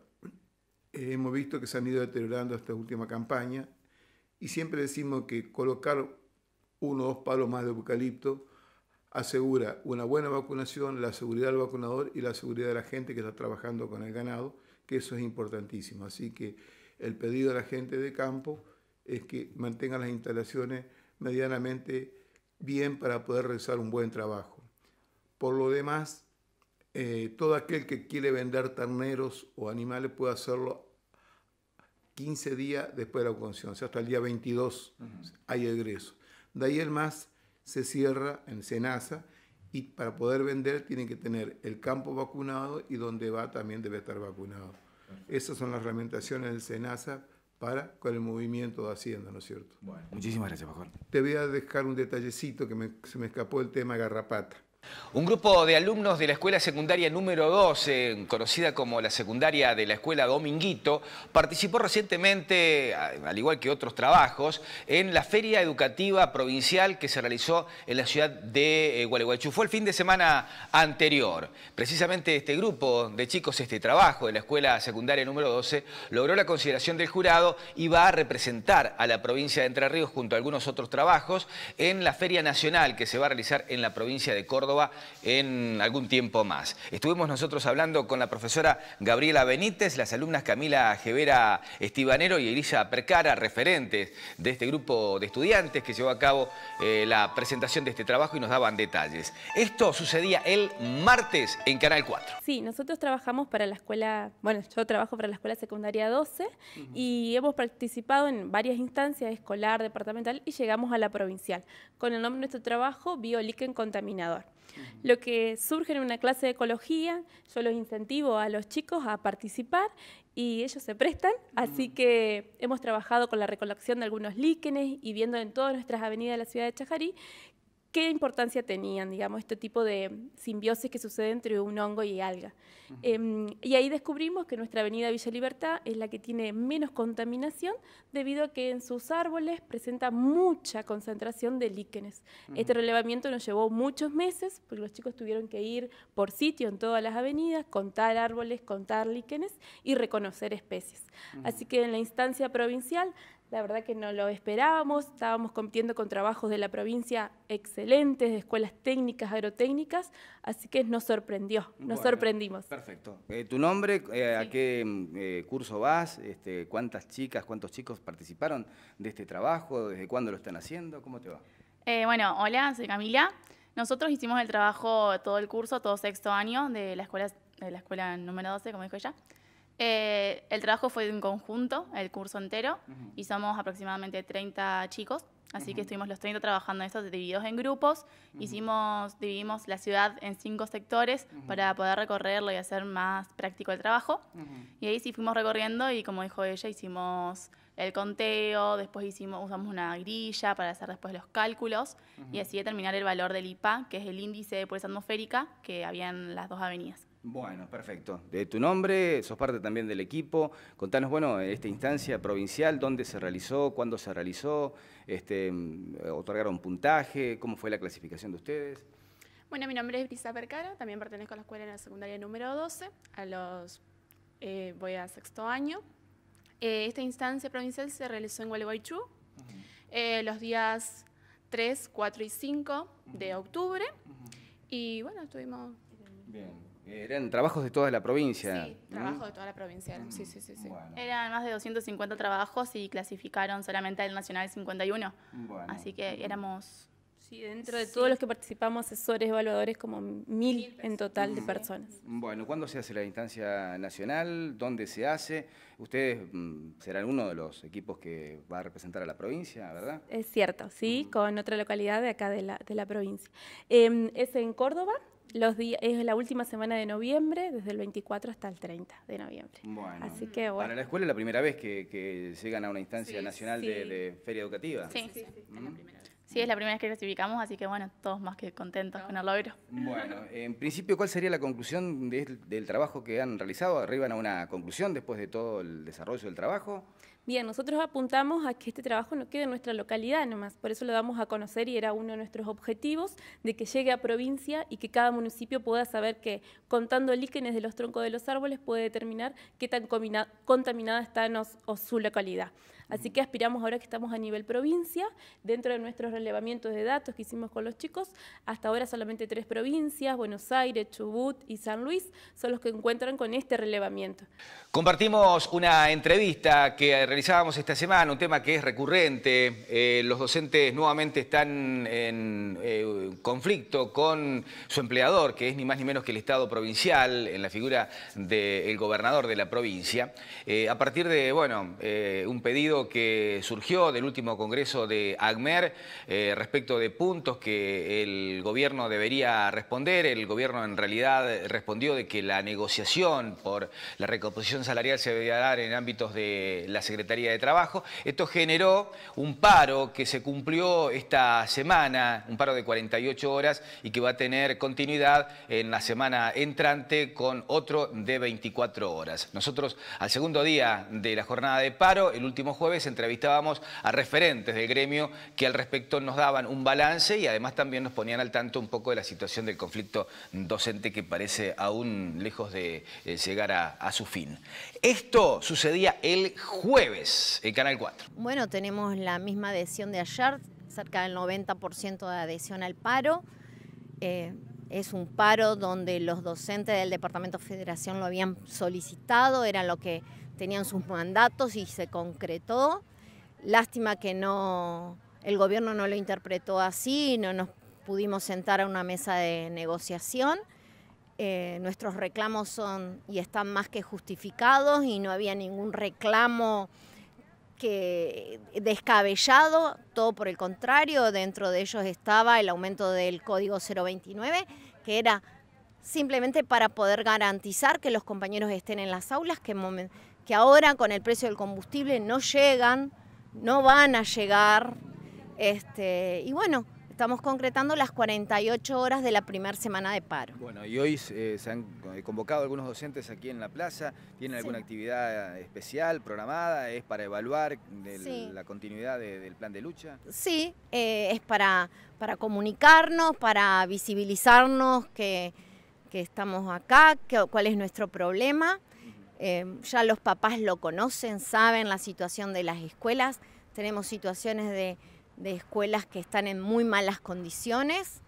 Eh, hemos visto que se han ido deteriorando esta última campaña y siempre decimos que colocar uno o dos palos más de eucalipto asegura una buena vacunación, la seguridad del vacunador y la seguridad de la gente que está trabajando con el ganado, que eso es importantísimo. Así que el pedido de la gente de campo es que mantengan las instalaciones medianamente bien para poder realizar un buen trabajo. Por lo demás, eh, todo aquel que quiere vender terneros o animales puede hacerlo 15 días después de la conciencia, o sea, hasta el día 22 hay egreso. De ahí el más se cierra en Senasa y para poder vender tienen que tener el campo vacunado y donde va también debe estar vacunado. Esas son las reglamentaciones del Senasa para con el movimiento de Hacienda, ¿no es cierto? Bueno, muchísimas gracias, mejor. Te voy a dejar un detallecito que se me escapó el tema garrapata. Un grupo de alumnos de la escuela secundaria número 12, conocida como la secundaria de la escuela Dominguito, participó recientemente, al igual que otros trabajos, en la feria educativa provincial que se realizó en la ciudad de eh, Gualeguaychú. Fue el fin de semana anterior. Precisamente este grupo de chicos, este trabajo de la escuela secundaria número 12, logró la consideración del jurado y va a representar a la provincia de Entre Ríos junto a algunos otros trabajos en la feria nacional que se va a realizar en la provincia de Córdoba en algún tiempo más. Estuvimos nosotros hablando con la profesora Gabriela Benítez, las alumnas Camila Gevera Estibanero y Elisa Percara, referentes de este grupo de estudiantes que llevó a cabo eh, la presentación de este trabajo y nos daban detalles. Esto sucedía el martes en Canal 4. Sí, nosotros trabajamos para la escuela, bueno, yo trabajo para la escuela secundaria 12 y hemos participado en varias instancias, escolar, departamental y llegamos a la provincial, con el nombre de nuestro trabajo, Bioliquen Contaminador. Lo que surge en una clase de ecología, yo los incentivo a los chicos a participar y ellos se prestan, así que hemos trabajado con la recolección de algunos líquenes y viendo en todas nuestras avenidas de la ciudad de Chajarí qué importancia tenían, digamos, este tipo de simbiosis que sucede entre un hongo y alga. Em, y ahí descubrimos que nuestra avenida Villa Libertad es la que tiene menos contaminación debido a que en sus árboles presenta mucha concentración de líquenes. Este relevamiento nos llevó muchos meses porque los chicos tuvieron que ir por sitio en todas las avenidas, contar árboles, contar líquenes y reconocer especies. Así que en la instancia provincial la verdad que no lo esperábamos, estábamos compitiendo con trabajos de la provincia excelentes, de escuelas técnicas, agrotécnicas, así que nos sorprendió, nos sorprendimos. Perfecto. Eh, ¿Tu nombre? Eh, ¿A qué eh, curso vas? Este, ¿Cuántas chicas, cuántos chicos participaron de este trabajo? ¿Desde cuándo lo están haciendo? ¿Cómo te va? bueno, hola, soy Camila. Nosotros hicimos el trabajo todo el curso, todo sexto año de la escuela, de la escuela número 12, como dijo ella. Eh, el trabajo fue un conjunto, el curso entero, y somos aproximadamente 30 chicos, así que estuvimos los 30 trabajando en divididos en grupos. Hicimos, dividimos la ciudad en cinco sectores para poder recorrerlo y hacer más práctico el trabajo. Y ahí sí fuimos recorriendo y como dijo ella, hicimos el conteo, después hicimos, usamos una grilla para hacer después los cálculos y así determinar el valor del IPA, que es el índice de pureza atmosférica que había en las dos avenidas. Bueno, perfecto. De tu nombre, sos parte también del equipo. Contanos, bueno, esta instancia provincial, dónde se realizó, cuándo se realizó, este, mm, otorgaron puntaje, cómo fue la clasificación de ustedes. Bueno, mi nombre es Brisa Percara, también pertenezco a la escuela en la secundaria número 12, a los, eh, voy a sexto año. Eh, esta instancia provincial se realizó en Gualeguaychú eh, los días 3, 4 y 5 de octubre. Y bueno, estuvimos... Bien, eh, eran trabajos de toda la provincia. Sí, trabajos de toda la provincia. Eran. Sí, sí, sí. Eran más de 250 trabajos y clasificaron solamente al Nacional 51. Así que éramos... Sí, dentro de todos los que participamos, asesores, evaluadores, como mil, en total de personas. Bueno, ¿cuándo se hace la instancia nacional? ¿Dónde se hace? Ustedes mm, serán uno de los equipos que va a representar a la provincia, ¿verdad? Es cierto, sí, con otra localidad de acá de la, de la provincia. Em, es en Córdoba, es la última semana de noviembre, desde el 24 hasta el 30 de noviembre. Bueno, Así que, bueno. para la escuela es la primera vez que, llegan a una instancia nacional De, feria educativa. Sí, sí, sí, mm. es la primera vez. Sí, es la primera vez que clasificamos, así que bueno, todos más que contentos con el logro. Bueno, en principio, ¿cuál sería la conclusión del trabajo que han realizado? ¿Arriban a una conclusión después de todo el desarrollo del trabajo? Bien, nosotros apuntamos a que este trabajo no quede en nuestra localidad nomás, por eso lo damos a conocer y era uno de nuestros objetivos, de que llegue a provincia y que cada municipio pueda saber que contando líquenes de los troncos de los árboles puede determinar qué tan contaminada está o su localidad. Así que aspiramos ahora que estamos a nivel provincia, dentro de nuestros relevamientos de datos que hicimos con los chicos, hasta ahora solamente tres provincias, Buenos Aires, Chubut y San Luis, son los que encuentran con este relevamiento. Compartimos una entrevista que realizábamos esta semana, un tema que es recurrente. Eh, los docentes nuevamente están en eh, conflicto con su empleador, que es ni más ni menos que el Estado provincial, en la figura del gobernador de la provincia, eh, a partir de, bueno, un pedido que surgió del último Congreso de ACMER eh, respecto de puntos que el gobierno debería responder. El gobierno en realidad respondió de que la negociación por la recomposición salarial se debería dar en ámbitos de la Secretaría de Trabajo. Esto generó un paro que se cumplió esta semana, un paro de 48 horas y que va a tener continuidad en la semana entrante con otro de 24 horas. Nosotros al segundo día de la jornada de paro, el último jueves, jueves entrevistábamos a referentes del gremio que al respecto nos daban un balance y además también nos ponían al tanto un poco de la situación del conflicto docente que parece aún lejos de eh, llegar a, su fin. Esto sucedía el jueves en Canal 4. Bueno, tenemos la misma adhesión de ayer, cerca del 90% de adhesión al paro. Eh, es un paro donde los docentes del Departamento Federación lo habían solicitado, era lo que tenían sus mandatos y se concretó. Lástima que no, el gobierno no lo interpretó así, no nos pudimos sentar a una mesa de negociación. Eh, nuestros reclamos son y están más que justificados y no había ningún reclamo que descabellado, todo por el contrario, dentro de ellos estaba el aumento del código 029, que era simplemente para poder garantizar que los compañeros estén en las aulas, que que ahora con el precio del combustible no llegan, no van a llegar. Este, y bueno, estamos concretando las 48 horas de la primera semana de paro. Bueno, y hoy eh, se han convocado algunos docentes aquí en la plaza, ¿tienen alguna actividad especial programada? ¿Es para evaluar la continuidad del plan de lucha? Sí, eh, es para, para comunicarnos, para visibilizarnos que, que estamos acá, cuál es nuestro problema Em, ya los papás lo conocen, saben la situación de las escuelas. Tenemos situaciones de, escuelas que están en muy malas condiciones.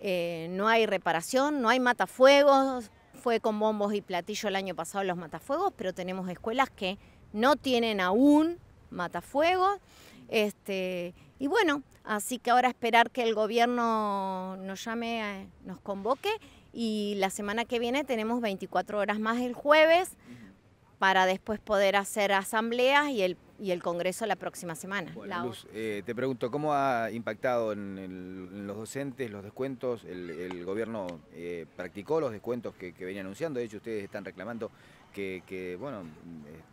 Eh, no hay reparación, no hay matafuegos. Fue con bombos y platillo el año pasado los matafuegos, pero tenemos escuelas que no tienen aún matafuegos. Este, y bueno, así que ahora esperar que el gobierno nos llame, eh, nos convoque y la semana que viene tenemos 24 horas más el jueves para después poder hacer asambleas y el, el Congreso la próxima semana. Bueno, eh, te pregunto, ¿cómo ha impactado en, los docentes los descuentos? ¿El, gobierno eh, practicó los descuentos que, venía anunciando? De hecho, ustedes están reclamando que, bueno,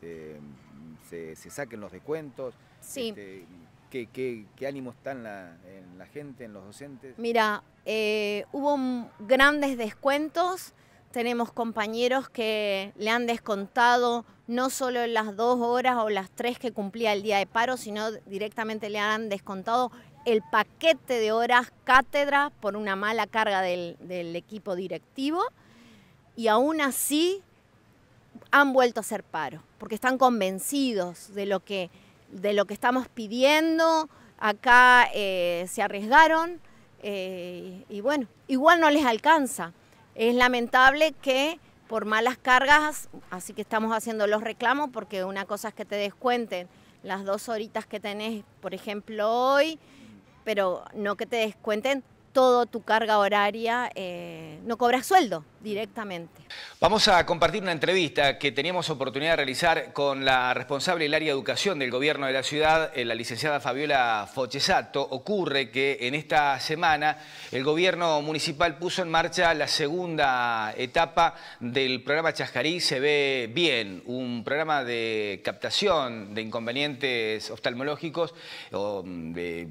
este, se, saquen los descuentos. Sí. Este, ¿Qué, ánimo está en la, gente, en los docentes? Mira, eh, hubo grandes descuentos. Tenemos compañeros que le han descontado no solo las dos horas o las tres que cumplía el día de paro, sino directamente le han descontado el paquete de horas cátedra por una mala carga del, del equipo directivo y aún así han vuelto a hacer paro, porque están convencidos de lo que de lo que estamos pidiendo, acá eh, se arriesgaron eh, y bueno, igual no les alcanza. Es lamentable que por malas cargas, así que estamos haciendo los reclamos porque una cosa es que te descuenten las dos horitas que tenés, por ejemplo, hoy, pero no que te descuenten todo tu carga horaria, eh, no cobras sueldo directamente. Vamos a compartir una entrevista que teníamos oportunidad de realizar con la responsable del área de educación del gobierno de la ciudad, eh, la licenciada Fabiola Fochesato. Ocurre que en esta semana el gobierno municipal puso en marcha la segunda etapa del programa Chascarí Se Ve Bien, un programa de captación de inconvenientes oftalmológicos o mm, de,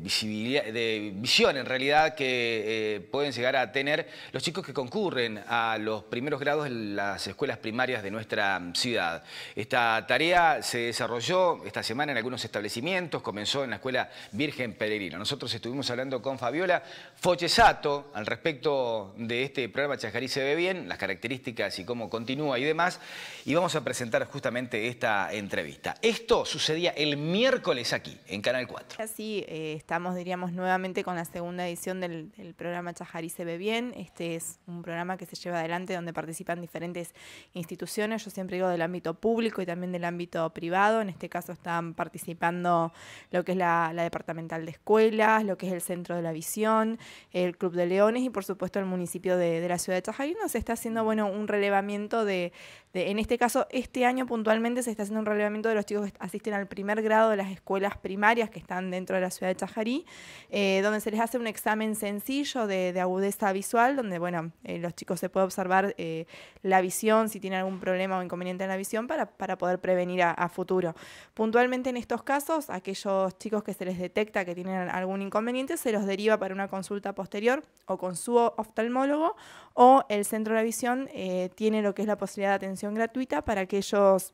de visión en realidad que eh, pueden llegar a tener los chicos que concurren a los primeros grados en las escuelas primarias de nuestra ciudad. Esta tarea se desarrolló esta semana en algunos establecimientos, comenzó en la Escuela Virgen Peregrina. Nosotros estuvimos hablando con Fabiola Fochesato al respecto de este programa Chajarí se ve bien, las características y cómo continúa y demás, y vamos a presentar justamente esta entrevista. Esto sucedía el miércoles aquí, en Canal 4. Así eh, estamos, diríamos, nuevamente con la segunda edición del el programa Chajarí se ve bien. Este es un programa que se lleva adelante donde participan diferentes instituciones. Yo siempre digo del ámbito público y también del ámbito privado. En este caso están participando lo que es la, departamental de escuelas, lo que es el Centro de la Visión, el Club de Leones y por supuesto el municipio de, la ciudad de Chajarí. Nos está haciendo bueno un relevamiento de en este caso, este año puntualmente se está haciendo un relevamiento de los chicos que asisten al primer grado de las escuelas primarias que están dentro de la ciudad de Chajarí, eh, donde se les hace un examen sencillo de, agudeza visual, donde bueno, eh, los chicos se puede observar eh, la visión, si tienen algún problema o inconveniente en la visión, para, poder prevenir a, futuro. Puntualmente en estos casos, aquellos chicos que se les detecta que tienen algún inconveniente, se los deriva para una consulta posterior o con su oftalmólogo o el centro de la visión tiene lo que es la posibilidad de atención gratuita para aquellos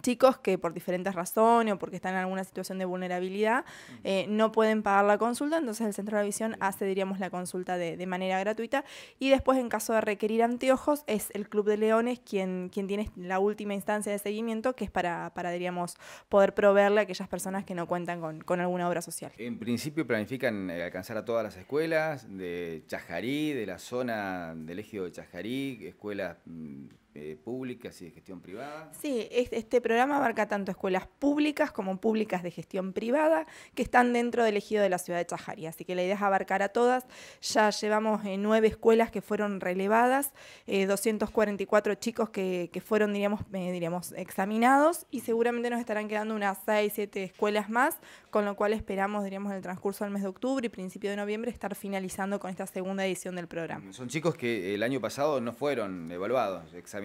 chicos que por diferentes razones o porque están en alguna situación de vulnerabilidad eh, no pueden pagar la consulta, entonces el centro de la visión hace, diríamos, la consulta de, manera gratuita y después en caso de requerir anteojos es el Club de Leones quien, quien tiene la última instancia de seguimiento que es para, para diríamos, poder proveerle a aquellas personas que no cuentan con, alguna obra social. En principio planifican eh, alcanzar a todas las escuelas de Chajarí, de la zona del ejido de Chajarí, escuelas mm, eh, públicas y de gestión privada. Sí, este programa abarca tanto escuelas públicas como públicas de gestión privada que están dentro del ejido de la ciudad de Chajaria. Así que la idea es abarcar a todas. Ya llevamos eh, nueve escuelas que fueron relevadas, 244 eh, chicos que, fueron, diríamos, diríamos, examinados y seguramente nos estarán quedando unas seis, siete escuelas más, con lo cual esperamos, diríamos, en el transcurso del mes de octubre y principio de noviembre estar finalizando con esta segunda edición del programa. Son chicos que el año pasado no fueron evaluados, examinados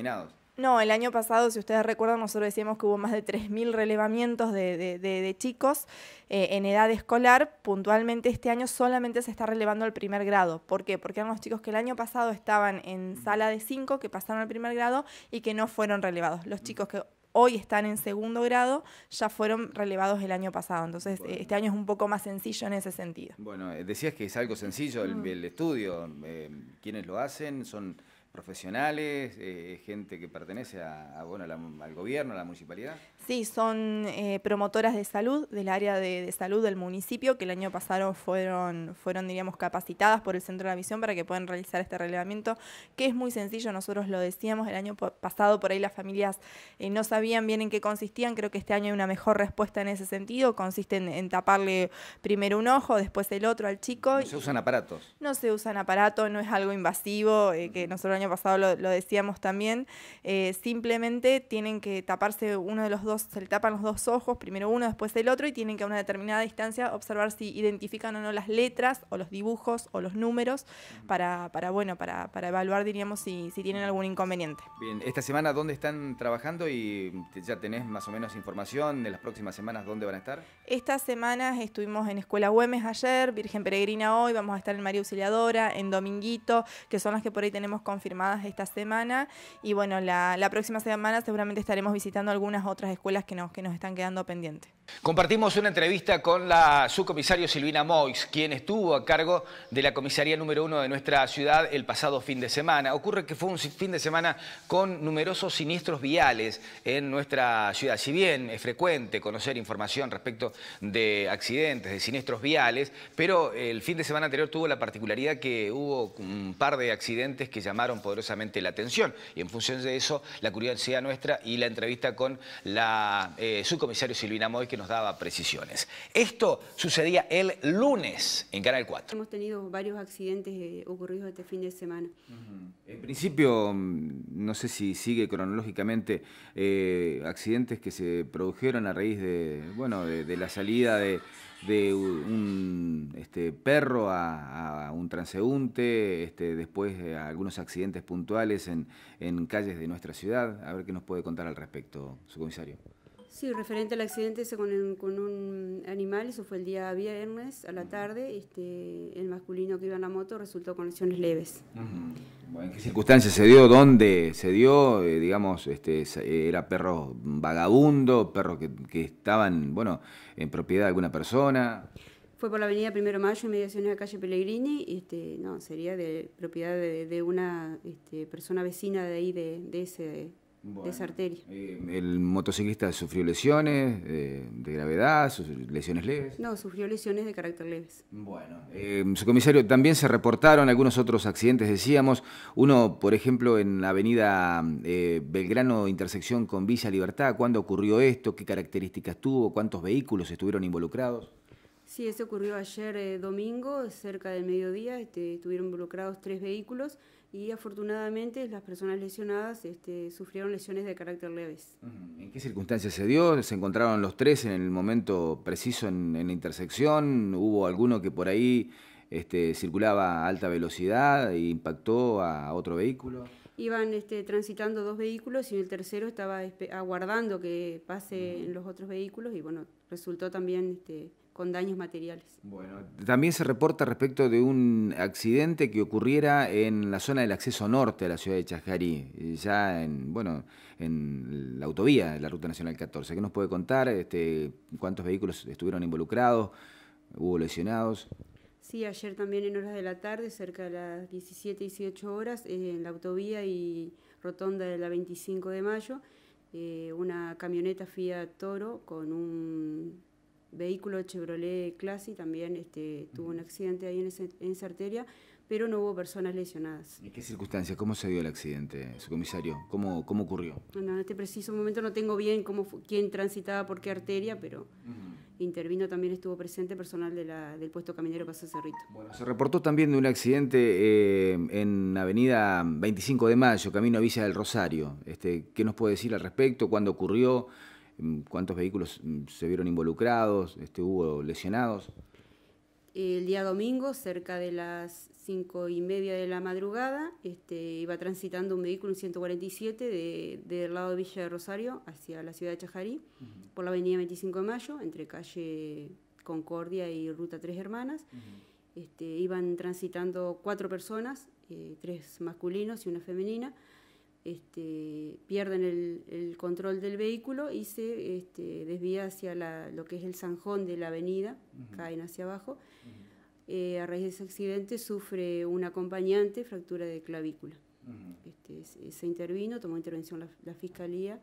no, el año pasado, si ustedes recuerdan, nosotros decíamos que hubo más de 3.000 relevamientos de, chicos eh, en edad escolar. Puntualmente este año solamente se está relevando al primer grado. ¿Por qué? Porque eran los chicos que el año pasado estaban en sala de 5, que pasaron al primer grado y que no fueron relevados. Los chicos que hoy están en segundo grado ya fueron relevados el año pasado. Entonces, este año es un poco más sencillo en ese sentido. Bueno, eh, decías que es algo sencillo el, estudio. Eh, ¿Quiénes lo hacen? ¿Son...? profesionales, eh, gente que pertenece a, bueno, al gobierno, a la municipalidad? Sí, son eh, promotoras de salud del área de, salud del municipio que el año pasado fueron, fueron, diríamos, capacitadas por el Centro de la Visión para que puedan realizar este relevamiento, que es muy sencillo, nosotros lo decíamos el año pasado, por ahí las familias eh, no sabían bien en qué consistían, creo que este año hay una mejor respuesta en ese sentido, consiste en, taparle primero un ojo, después el otro al chico. No se usan aparatos. No se usan aparatos, no es algo invasivo, que nosotros año pasado lo, decíamos también, eh, simplemente tienen que taparse uno de los dos, se le tapan los dos ojos, primero uno, después el otro, y tienen que a una determinada distancia observar si identifican o no las letras o los dibujos o los números para, bueno, para, evaluar, diríamos, si, tienen algún inconveniente. Bien, esta semana, ¿dónde están trabajando? Y ya tenés más o menos información de las próximas semanas, ¿dónde van a estar? esta semana estuvimos en Escuela Güemes ayer, Virgen Peregrina hoy, vamos a estar en María Auxiliadora, en Dominguito, que son las que por ahí tenemos confirmadas esta semana y bueno, la, próxima semana seguramente estaremos visitando algunas otras escuelas que nos, que nos están quedando pendientes. Compartimos una entrevista con la subcomisario Silvina Moix, quien estuvo a cargo de la comisaría número uno de nuestra ciudad el pasado fin de semana. Ocurre que fue un fin de semana con numerosos siniestros viales en nuestra ciudad. Si bien es frecuente conocer información respecto de accidentes, de siniestros viales, pero el fin de semana anterior tuvo la particularidad que hubo un par de accidentes que llamaron poderosamente la atención. Y en función de eso, la curiosidad nuestra y la entrevista con la eh, subcomisario Silvina Moy que nos daba precisiones. Esto sucedía el lunes en Canal 4. Hemos tenido varios accidentes eh, ocurridos este fin de semana. En principio, mm, no sé si sigue cronológicamente, eh, accidentes que se produjeron a raíz de, bueno, de la salida de de un este, perro a, un transeúnte, este, después de eh, algunos accidentes puntuales en calles de nuestra ciudad. A ver qué nos puede contar al respecto, su comisario. Sí, referente al accidente ese con, un animal, eso fue el día viernes a la tarde, este, el masculino que iba en la moto resultó con lesiones leves. ¿En qué circunstancias se dio? ¿Dónde se dio? Eh, digamos, este, era perro vagabundo, perro que, que estaban, bueno, en propiedad de alguna persona. Fue por la avenida Primero Mayo, en mediaciones de la calle Pellegrini, este, no, sería de propiedad de, una este, persona vecina de ahí, de ese bueno, arteria. Eh, ¿El motociclista sufrió lesiones eh, de gravedad, lesiones leves? No, sufrió lesiones de carácter leves. Bueno, eh, su comisario, también se reportaron algunos otros accidentes, decíamos, uno, por ejemplo, en la avenida Belgrano, intersección con Villa Libertad, ¿cuándo ocurrió esto? ¿Qué características tuvo? ¿Cuántos vehículos estuvieron involucrados? Sí, eso ocurrió ayer domingo, cerca del mediodía, este, estuvieron involucrados tres vehículos y afortunadamente las personas lesionadas este, sufrieron lesiones de carácter leves. Mm, ¿En qué circunstancias se dio? ¿Se encontraron los tres en el momento preciso en, la intersección? ¿Hubo alguno que por ahí este, circulaba a alta velocidad e impactó a otro vehículo? Iban este, transitando dos vehículos y el tercero estaba aguardando que pase en los otros vehículos y bueno, resultó también con daños materiales. Bueno, también se reporta respecto de un accidente que ocurriera en la zona del acceso norte a la ciudad de Chajarí, ya en, bueno, en la autovía de la Ruta Nacional 14. ¿Qué nos puede contar? Este, ¿Cuántos vehículos estuvieron involucrados? ¿Hubo lesionados? Sí, ayer también en horas de la tarde, cerca de las 17 18 horas, eh, en la autovía y rotonda de la 25 de mayo, eh, una camioneta Fiat Toro con un vehículo Chevrolet Classy también este, tuvo un accidente ahí en, esa arteria, pero no hubo personas lesionadas. ¿En qué circunstancias? ¿Cómo se dio el accidente, su comisario? ¿Cómo, cómo ocurrió? Bueno, en este preciso momento no tengo bien cómo quién transitaba por qué arteria, pero intervino también, estuvo presente personal de la, del puesto caminero Paso Cerrito. Bueno, se reportó también de un accidente eh, en Avenida 25 de Mayo, camino a Villa del Rosario. Este, ¿Qué nos puede decir al respecto? ¿Cuándo ocurrió? Mm, ¿Cuántos vehículos mm, se vieron involucrados? Este, ¿Hubo lesionados? El día domingo, cerca de las cinco y media de la madrugada, este, iba transitando un vehículo, un 147, del lado de Villa de Rosario hacia la ciudad de Chajarí, por la avenida 25 de Mayo, entre calle Concordia y Ruta Tres Hermanas. Este, iban transitando cuatro personas, eh, tres masculinos y una femenina este, pierden el, control del vehículo y se este, desvía hacia lo que es el zanjón de la avenida, caen hacia abajo. Eh, a raíz de ese accidente sufre un acompañante fractura de clavícula. Este, se intervino, tomó intervención la, fiscalía.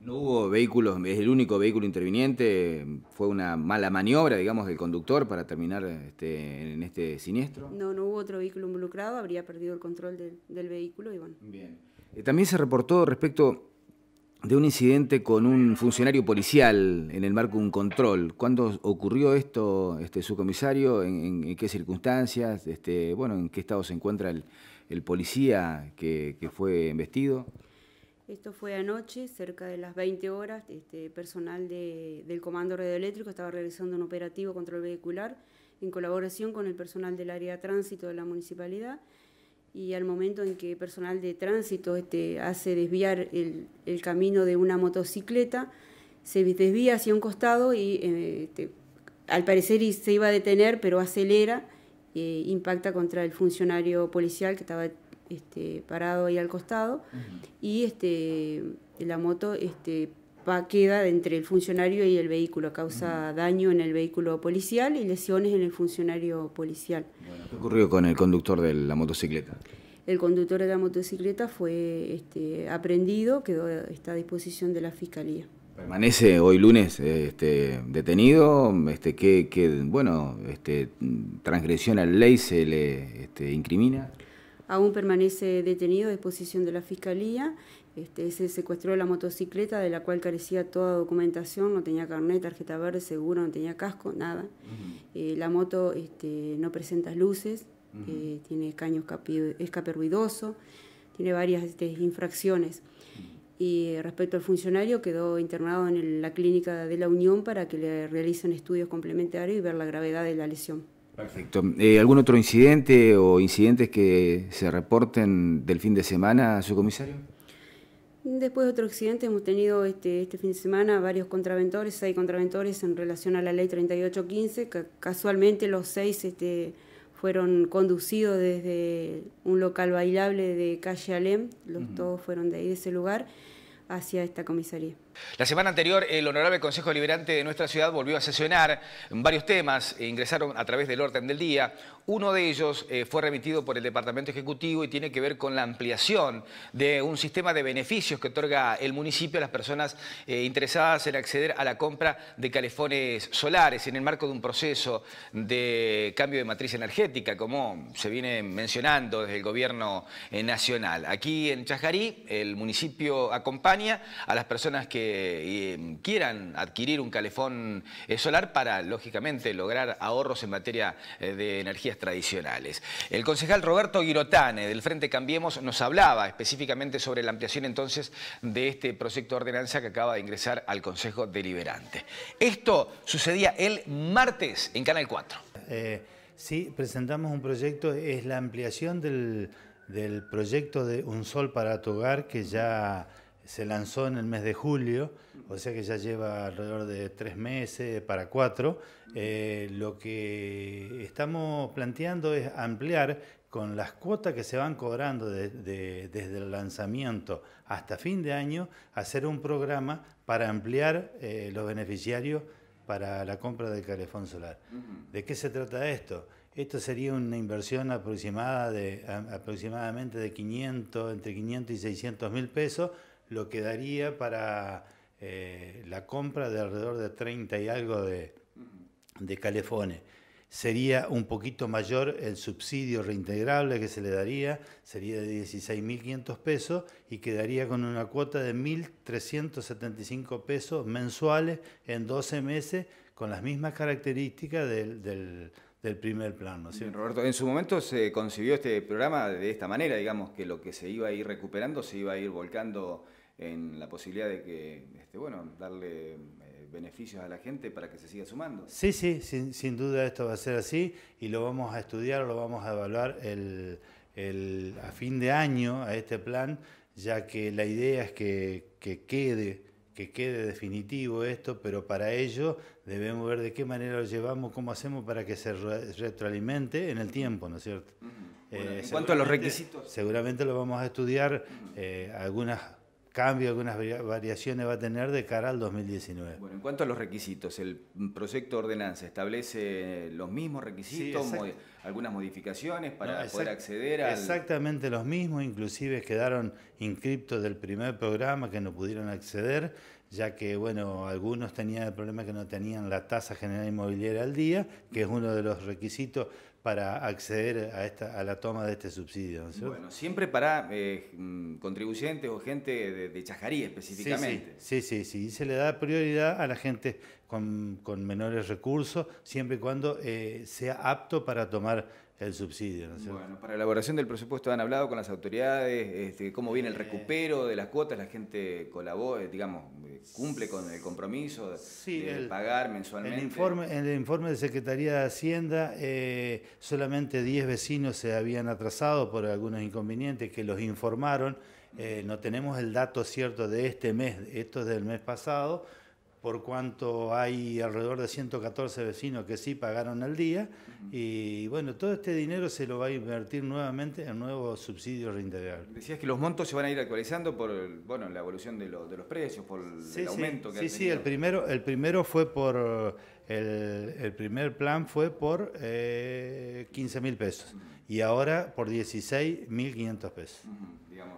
No hubo vehículos, es el único vehículo interviniente, fue una mala maniobra, digamos, del conductor para terminar este, en este siniestro. No, no hubo otro vehículo involucrado, habría perdido el control del vehículo y bueno. Bien. Eh, también se reportó respecto de un incidente con un funcionario policial en el marco de un control. ¿Cuándo ocurrió esto, este, subcomisario? ¿En, qué circunstancias? Este, bueno, ¿En qué estado se encuentra el, policía que, fue embestido? Esto fue anoche, cerca de las 20 horas. Este, personal del Comando Radioeléctrico estaba realizando un operativo control vehicular en colaboración con el personal del área de tránsito de la municipalidad y al momento en que personal de tránsito este, hace desviar el, camino de una motocicleta, se desvía hacia un costado y eh, este, al parecer se iba a detener, pero acelera, eh, impacta contra el funcionario policial que estaba este, parado ahí al costado y este, la moto este, queda entre el funcionario y el vehículo, causa daño en el vehículo policial y lesiones en el funcionario policial. ¿Qué ocurrió con el conductor de la motocicleta? El conductor de la motocicleta fue este, aprendido, quedó a disposición de la fiscalía. Permanece hoy lunes este, detenido, este, que, bueno, este, transgresión a la ley se le incrimina aún permanece detenido a disposición de la Fiscalía. Este, se secuestró la motocicleta de la cual carecía toda documentación, no tenía carnet, tarjeta verde, seguro, no tenía casco, nada. Eh, la moto este, no presenta luces, eh, tiene escape, ruidoso, tiene varias este, infracciones. Y eh, respecto al funcionario, quedó internado en la clínica de la Unión para que le realicen estudios complementarios y ver la gravedad de la lesión. Perfecto. Eh, ¿Algún otro incidente o incidentes que se reporten del fin de semana, a su comisario? Después de otro accidente hemos tenido este, este fin de semana varios contraventores, seis contraventores en relación a la ley 3815, que casualmente los seis este, fueron conducidos desde un local bailable de calle Alem, los todos fueron de ahí, de ese lugar, hacia esta comisaría. La semana anterior, el Honorable Consejo Liberante de nuestra ciudad volvió a sesionar varios temas, e ingresaron a través del orden del día. Uno de ellos eh, fue remitido por el Departamento Ejecutivo y tiene que ver con la ampliación de un sistema de beneficios que otorga el municipio a las personas eh, interesadas en acceder a la compra de calefones solares en el marco de un proceso de cambio de matriz energética, como se viene mencionando desde el Gobierno Nacional. Aquí en Chajarí, el municipio acompaña a las personas que eh, mm, quieran adquirir un calefón eh, solar para, lógicamente, lograr ahorros en materia eh, de energías tradicionales. El concejal Roberto Girotane, del Frente Cambiemos, nos hablaba específicamente sobre la ampliación entonces de este proyecto de ordenanza que acaba de ingresar al Consejo Deliberante. Esto sucedía el martes en Canal 4. sí, presentamos un proyecto, es la ampliación del, del proyecto de Un Sol para tu Hogar que ya se lanzó en el mes de julio, o sea que ya lleva alrededor de tres meses para cuatro. Eh, lo que estamos planteando es ampliar con las cuotas que se van cobrando desde el lanzamiento hasta fin de año, hacer un programa para ampliar eh, los beneficiarios para la compra del calefón solar. ¿De qué se trata esto? Esto sería una inversión aproximada de, aproximadamente de 500, entre 500 y 600 mil pesos, lo que daría para eh, la compra de alrededor de 30 y algo de, de calefones. Sería un poquito mayor el subsidio reintegrable que se le daría, sería de 16.500 pesos y quedaría con una cuota de 1.375 pesos mensuales en 12 meses con las mismas características del, primer plano. Roberto, en su momento se concibió este programa de esta manera, digamos que lo que se iba a ir recuperando se iba a ir volcando en la posibilidad de que, este, bueno, darle eh, beneficios a la gente para que se siga sumando. Sí, sí, sin, duda esto va a ser así y lo vamos a estudiar, lo vamos a evaluar el, a fin de año a este plan, ya que la idea es que, quede que quede definitivo esto, pero para ello debemos ver de qué manera lo llevamos, cómo hacemos para que se retroalimente en el tiempo, ¿no es cierto? Eh, en cuanto a los requisitos. Seguramente lo vamos a estudiar, eh, algunas Cambio, algunas variaciones va a tener de cara al 2019. Bueno, en cuanto a los requisitos, el proyecto de ordenanza establece los mismos requisitos, algunas modificaciones para poder acceder a... Exactamente los mismos, inclusive quedaron inscriptos del primer programa que no pudieron acceder, ya que, bueno, algunos tenían el problema que no tenían la tasa general inmobiliaria al día, que es uno de los requisitos para acceder a, esta, a la toma de este subsidio. Bueno, siempre para eh, mm, contribuyentes o gente de, de Chajarí específicamente. Sí sí, sí, se le da prioridad a la gente con, menores recursos, siempre y cuando eh, sea apto para tomar el subsidio. ¿no? Bueno, para la elaboración del presupuesto han hablado con las autoridades, este, cómo viene el recupero de las cuotas, la gente colabora, eh, digamos, eh, cumple con el compromiso de pagar mensualmente. en el informe de Secretaría de Hacienda, eh, solamente 10 vecinos se habían atrasado por algunos inconvenientes que los informaron. no tenemos el dato cierto de este mes, esto es del mes pasado por cuanto hay alrededor de 114 vecinos que sí pagaron al día. Y bueno, todo este dinero se lo va a invertir nuevamente en nuevos subsidios reintegrables. Decías que los montos se van a ir actualizando por bueno, la evolución de, los precios, por el, sí, el aumento sí, Sí, sí, el primero, el primero fue por. El, primer plan fue por 15 eh, mil pesos y ahora por 16 mil 500 pesos.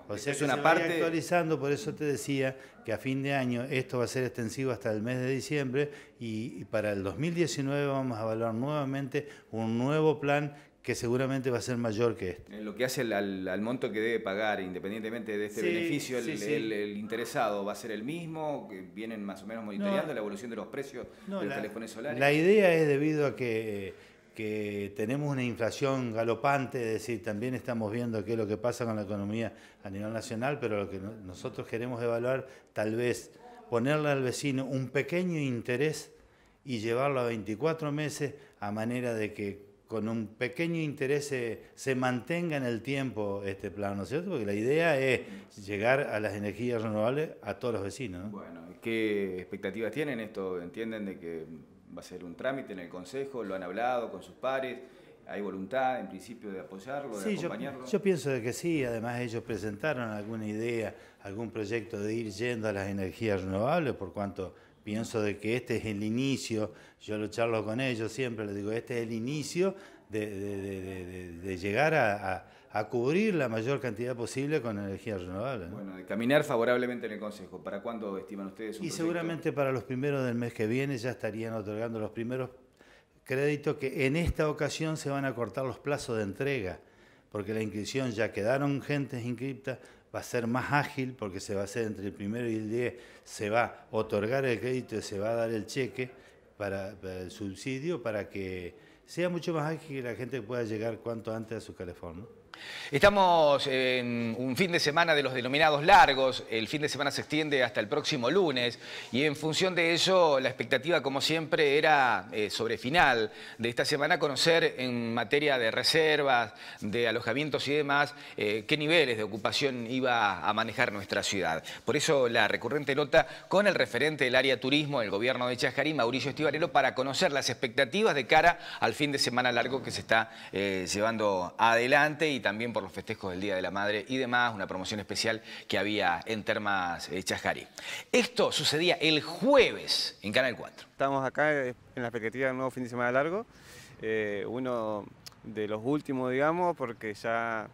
O sea, es una se parte... actualizando, por eso te decía que a fin de año esto va a ser extensivo hasta el mes de diciembre y, para el 2019 vamos a evaluar nuevamente un nuevo plan que seguramente va a ser mayor que este. Lo que hace al, monto que debe pagar, independientemente de este beneficio, el, interesado va a ser el mismo, que vienen más o menos monitoreando la evolución de los precios de los la, solares. La idea es debido a que eh, que tenemos una inflación galopante, es decir, también estamos viendo qué es lo que pasa con la economía a nivel nacional, pero lo que nosotros queremos evaluar, tal vez ponerle al vecino un pequeño interés y llevarlo a 24 meses a manera de que con un pequeño interés se, mantenga en el tiempo este plan, ¿no es cierto? Porque la idea es llegar a las energías renovables a todos los vecinos. ¿no? Bueno, ¿qué expectativas tienen esto? ¿Entienden de que va a ser un trámite en el Consejo, lo han hablado con sus pares, hay voluntad en principio de apoyarlo, de acompañarlo. Yo, yo, pienso que sí, además ellos presentaron alguna idea, algún proyecto de ir yendo a las energías renovables, por cuanto pienso de que este es el inicio, yo lo charlo con ellos siempre, les digo, este es el inicio de, llegar a a cubrir la mayor cantidad posible con energía renovables. Bueno, de caminar favorablemente en el Consejo. ¿Para cuándo estiman ustedes? Un y seguramente para los primeros del mes que viene ya estarían otorgando los primeros créditos que en esta ocasión se van a cortar los plazos de entrega, porque la inscripción ya quedaron gentes inscriptas, va a ser más ágil porque se va a hacer entre el primero y el 10, se va a otorgar el crédito y se va a dar el cheque para, el subsidio para que sea mucho más ágil que la gente pueda llegar cuanto antes a su California. Estamos en un fin de semana de los denominados largos, el fin de semana se extiende hasta el próximo lunes y en función de eso la expectativa como siempre era eh, sobre final de esta semana conocer en materia de reservas, de alojamientos y demás eh, qué niveles de ocupación iba a manejar nuestra ciudad. Por eso la recurrente nota con el referente del área turismo del gobierno de Chajarín, Mauricio Estivarelo, para conocer las expectativas de cara al fin de semana largo que se está eh, llevando adelante también por los festejos del Día de la Madre y demás, una promoción especial que había en Termas eh, Chajari. Esto sucedía el jueves en Canal 4. Estamos acá eh, en la expectativa de un nuevo fin de semana largo, eh, uno de los últimos, digamos, porque ya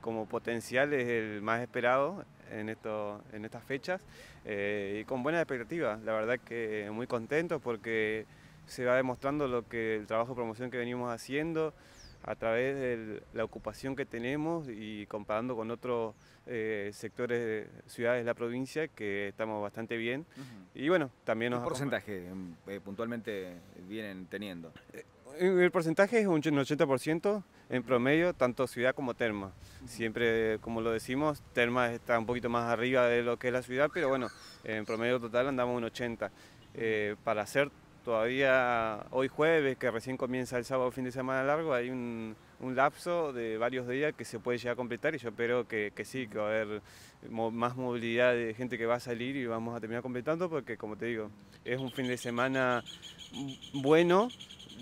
como potencial es el más esperado en, esto, en estas fechas y con buenas expectativas. La verdad que muy contentos... porque se va demostrando lo que el trabajo de promoción que venimos haciendo, a través de la ocupación que tenemos y comparando con otros eh, sectores, ciudades de la provincia, que estamos bastante bien. Y bueno, también ¿Qué porcentaje eh, puntualmente vienen teniendo? Eh, eh, el porcentaje es un 80% en promedio, tanto ciudad como terma. Siempre, como lo decimos, terma está un poquito más arriba de lo que es la ciudad, pero bueno, en promedio total andamos un 80%. para hacer todavía hoy jueves, que recién comienza el sábado fin de semana largo, hay un, lapso de varios días que se puede llegar a completar y yo espero que, que sí, que va a haber más movilidad de gente que va a salir y vamos a terminar completando porque, como te digo, es un fin de semana bueno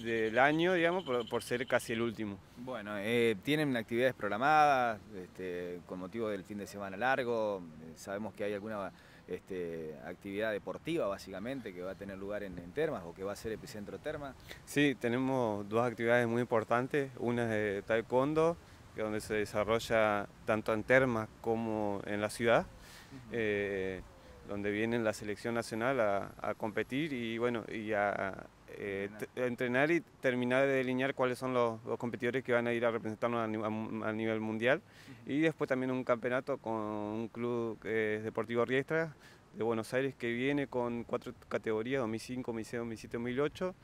del año, digamos, por, ser casi el último. Bueno, eh, tienen actividades programadas este, con motivo del fin de semana largo, eh, sabemos que hay alguna este, actividad deportiva básicamente que va a tener lugar en, Termas o que va a ser epicentro Termas. Sí, tenemos dos actividades muy importantes, una es de taekwondo, que es donde se desarrolla tanto en Termas como en la ciudad, eh, donde viene la selección nacional a competir y bueno, y a, eh, entrenar y terminar de delinear cuáles son los, competidores que van a ir a representarnos a, nivel mundial. Y después también un campeonato con un club eh, deportivo Riestra de Buenos Aires que viene con cuatro categorías, 2005, 2006, 2007, 2008.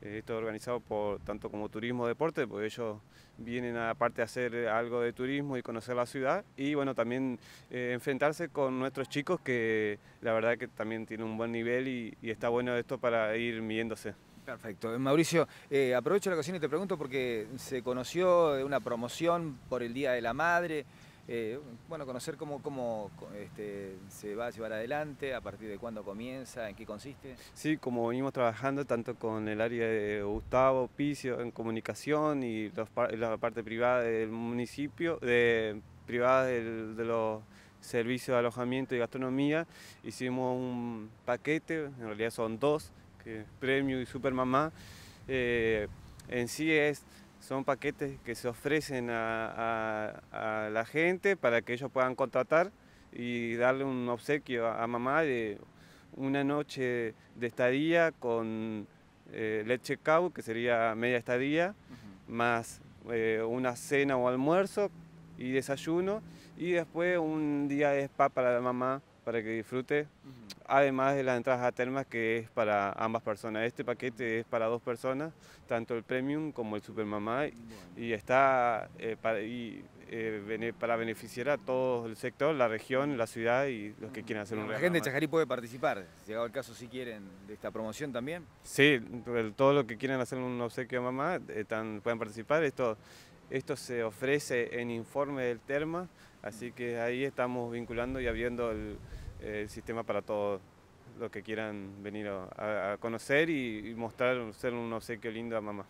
esto organizado por tanto como turismo deporte, porque ellos vienen aparte a hacer algo de turismo y conocer la ciudad y bueno, también eh, enfrentarse con nuestros chicos que la verdad que también tienen un buen nivel y, y está bueno esto para ir midiéndose. Perfecto. Eh, Mauricio, eh, aprovecho la ocasión y te pregunto porque se conoció eh, una promoción por el Día de la Madre. bueno, conocer cómo, este, se va a llevar adelante, a partir de cuándo comienza, en qué consiste. Sí, como venimos trabajando tanto con el área de Gustavo, Picio, en comunicación y la parte privada del municipio, privada de los servicios de alojamiento y gastronomía, hicimos un paquete, en realidad son dos, que Premium y Super Mamá eh, en sí es, son paquetes que se ofrecen a, la gente para que ellos puedan contratar y darle un obsequio a, mamá de una noche de estadía con eh, leche cow, que sería media estadía, más eh, una cena o almuerzo y desayuno, y después un día de spa para la mamá para que disfrute, además de las entradas a termas que es para ambas personas. Este paquete es para dos personas, tanto el premium como el supermamá, y está eh, eh, para, beneficiar a todo el sector, la región, la ciudad y los que quieran hacer un regalo. La gente de Chajarí puede participar, llegado el caso si quieren, de esta promoción también. Sí, todo lo que quieran hacer un obsequio a mamá pueden participar. Esto, esto se ofrece en informe del Terma, así que ahí estamos vinculando y abriendo el, eh, el sistema para todos los que quieran venir a, conocer y, y mostrar, ser un obsequio lindo a mamá.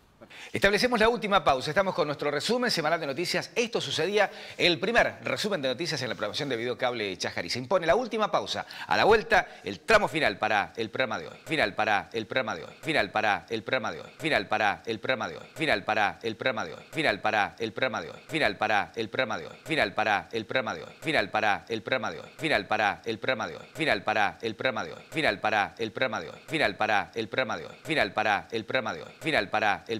Establecemos la última pausa. Estamos con nuestro resumen semanal de noticias. Esto sucedía el primer resumen de noticias en la programación de Videocable Chajarí. Se impone la última pausa. A la vuelta, el tramo final para el programa de hoy. Final para el programa de hoy. Final para el programa de hoy. Final para el programa de hoy. Final para el programa de hoy. Final para el programa de hoy. Final para el programa de hoy. Final para el programa de hoy. Final para el programa de hoy. Final para el programa de hoy. Final para el programa de hoy. Final para el programa de hoy. Final para el programa de hoy. Final para el programa de hoy. Final para el programa de hoy.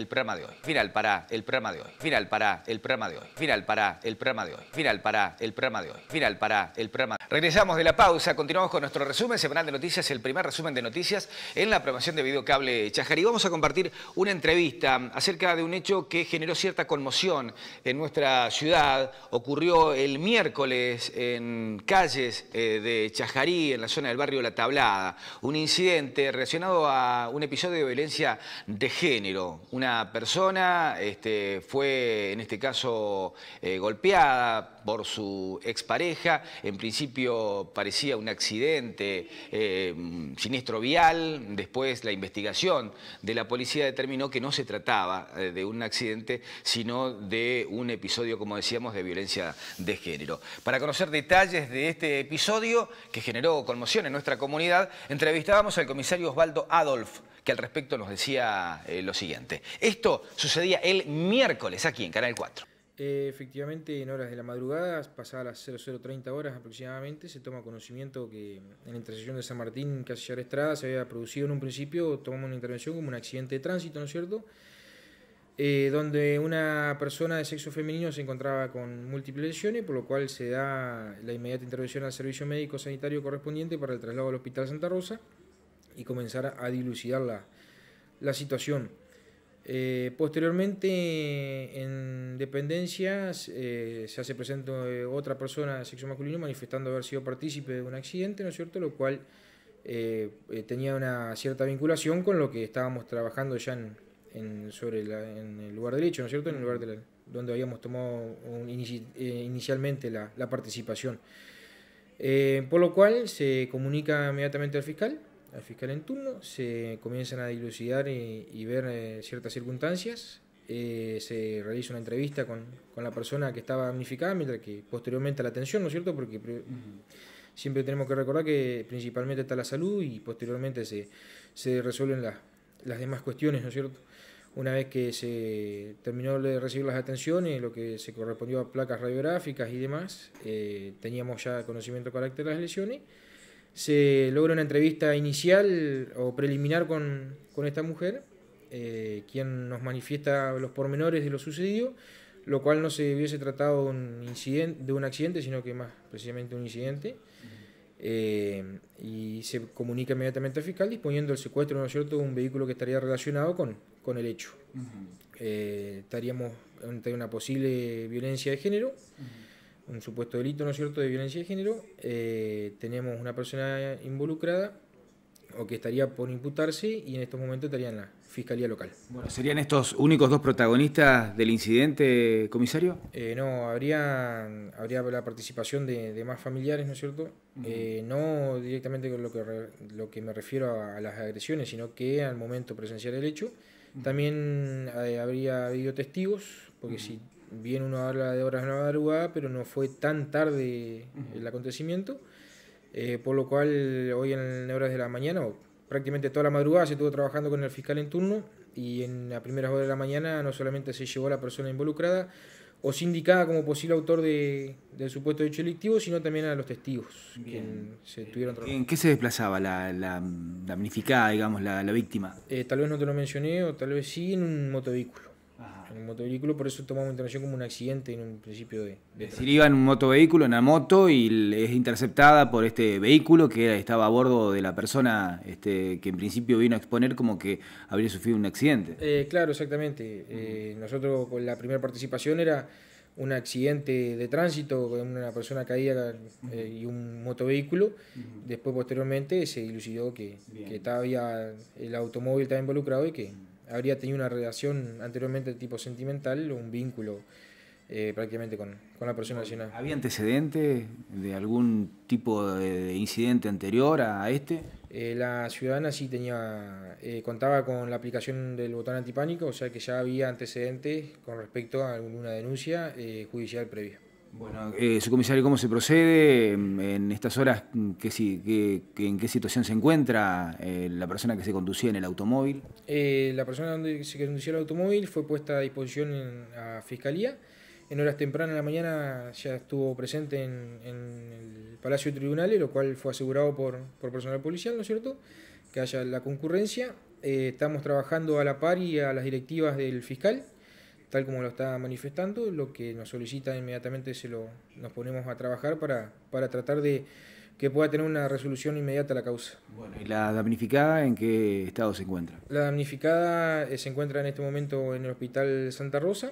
el programa de hoy. Final para el programa de hoy. Final para el programa de hoy. Final para el programa de hoy. Final para el programa de hoy. Final para el programa. Regresamos de la pausa, continuamos con nuestro resumen semanal de noticias, el primer resumen de noticias en la programación de Videocable Chajarí. Vamos a compartir una entrevista acerca de un hecho que generó cierta conmoción en nuestra ciudad. Ocurrió el miércoles en calles eh, de Chajarí, en la zona del barrio La Tablada. Un incidente relacionado a un episodio de violencia de género. Una persona este, fue, en este caso, eh, golpeada por su expareja. En principio parecía un accidente, eh, siniestro vial. Después la investigación de la policía determinó que no se trataba eh, de un accidente, sino de un episodio, como decíamos, de violencia de género. Para conocer detalles de este episodio, que generó conmoción en nuestra comunidad, entrevistábamos al comisario Osvaldo Adolf, que al respecto nos decía eh, lo siguiente. Esto sucedía el miércoles aquí en Canal 4. Eh, efectivamente, en horas de la madrugada, pasadas las 0030 horas aproximadamente, se toma conocimiento que en la intersección de San Martín, Casillar Estrada, se había producido en un principio, tomamos una intervención como un accidente de tránsito, ¿no es cierto? Eh, donde una persona de sexo femenino se encontraba con múltiples lesiones, por lo cual se da la inmediata intervención al servicio médico sanitario correspondiente para el traslado al Hospital Santa Rosa y comenzar a dilucidar la, la situación. Eh, posteriormente, en dependencias, eh, se hace presente eh, otra persona de sexo masculino manifestando haber sido partícipe de un accidente, ¿no es cierto? Lo cual tenía una cierta vinculación con lo que estábamos trabajando ya en, sobre en el lugar derecho, ¿no es cierto? En el lugar donde habíamos tomado inicialmente la participación. por lo cual se comunica inmediatamente al fiscal, al fiscal en turno, se comienzan a dilucidar y, ver eh, ciertas circunstancias, eh, se realiza una entrevista con, con, la persona que estaba damnificada, mientras que posteriormente la atención, ¿no es cierto? Porque siempre tenemos que recordar que principalmente está la salud y posteriormente se, se resuelven las demás cuestiones, ¿no es cierto? Una vez que se terminó de recibir las atenciones, lo que se correspondió a placas radiográficas y demás, eh, teníamos ya conocimiento de carácter de las lesiones se logra una entrevista inicial o preliminar con, esta mujer, eh, quien nos manifiesta los pormenores de lo sucedido, lo cual no se hubiese tratado de un, incidente, de un accidente, sino que más precisamente un incidente. Eh, y se comunica inmediatamente al fiscal disponiendo el secuestro ¿no es cierto? de un vehículo que estaría relacionado con, el hecho. Eh, estaríamos ante una posible violencia de género un supuesto delito, ¿no es cierto?, de violencia de género, eh, tenemos una persona involucrada o que estaría por imputarse y en estos momentos estaría en la Fiscalía Local. Bueno, ¿Serían estos únicos dos protagonistas del incidente, comisario? Eh, no, habría, habría la participación de, más familiares, ¿no es cierto? Eh, no directamente con lo que, lo que me refiero a, las agresiones, sino que al momento presenciar el hecho. También habría habido testigos, porque si bien uno habla de horas de la madrugada, pero no fue tan tarde el acontecimiento, eh, por lo cual hoy en horas de la mañana, prácticamente toda la madrugada, se estuvo trabajando con el fiscal en turno y en las primeras horas de la mañana no solamente se llevó a la persona involucrada o sindicada como posible autor de, del supuesto hecho delictivo, sino también a los testigos se tuvieron trabajando. ¿En qué se desplazaba la, damnificada, digamos, la, víctima? Eh, tal vez no te lo mencioné, o tal vez sí, en un motovículo en un motovehículo, por eso tomamos intervención como un accidente en un principio de... es decir, iba en un motovehículo, en una moto, y es interceptada por este vehículo que estaba a bordo de la persona este, que en principio vino a exponer como que habría sufrido un accidente. Eh, claro, exactamente. Eh, nosotros con la primera participación era un accidente de tránsito una persona caída eh, y un motovehículo. Después, posteriormente, se dilucidó que, el automóvil estaba involucrado y que habría tenido una relación anteriormente de tipo sentimental o un vínculo eh, prácticamente con, la persona nacional. ¿Había antecedente de algún tipo de, incidente anterior a este? Eh, la ciudadana sí tenía, eh, contaba con la aplicación del botón antipánico, o sea que ya había antecedentes con respecto a alguna denuncia judicial previa. Bueno, eh, su comisario, ¿cómo se procede mm, en estas horas? Mm, ¿qué, qué, en qué situación se encuentra eh, la persona que se conducía en el automóvil? Eh, la persona donde se conducía el automóvil fue puesta a disposición en la fiscalía. En horas tempranas de la mañana ya estuvo presente en, el Palacio de Tribunales, lo cual fue asegurado por, por personal policial, ¿no es cierto? Que haya la concurrencia. estamos trabajando a la par y a las directivas del fiscal tal como lo está manifestando, lo que nos solicita inmediatamente se lo, nos ponemos a trabajar para, para tratar de que pueda tener una resolución inmediata la causa. Bueno, ¿y la damnificada en qué estado se encuentra? La damnificada eh, se encuentra en este momento en el Hospital Santa Rosa,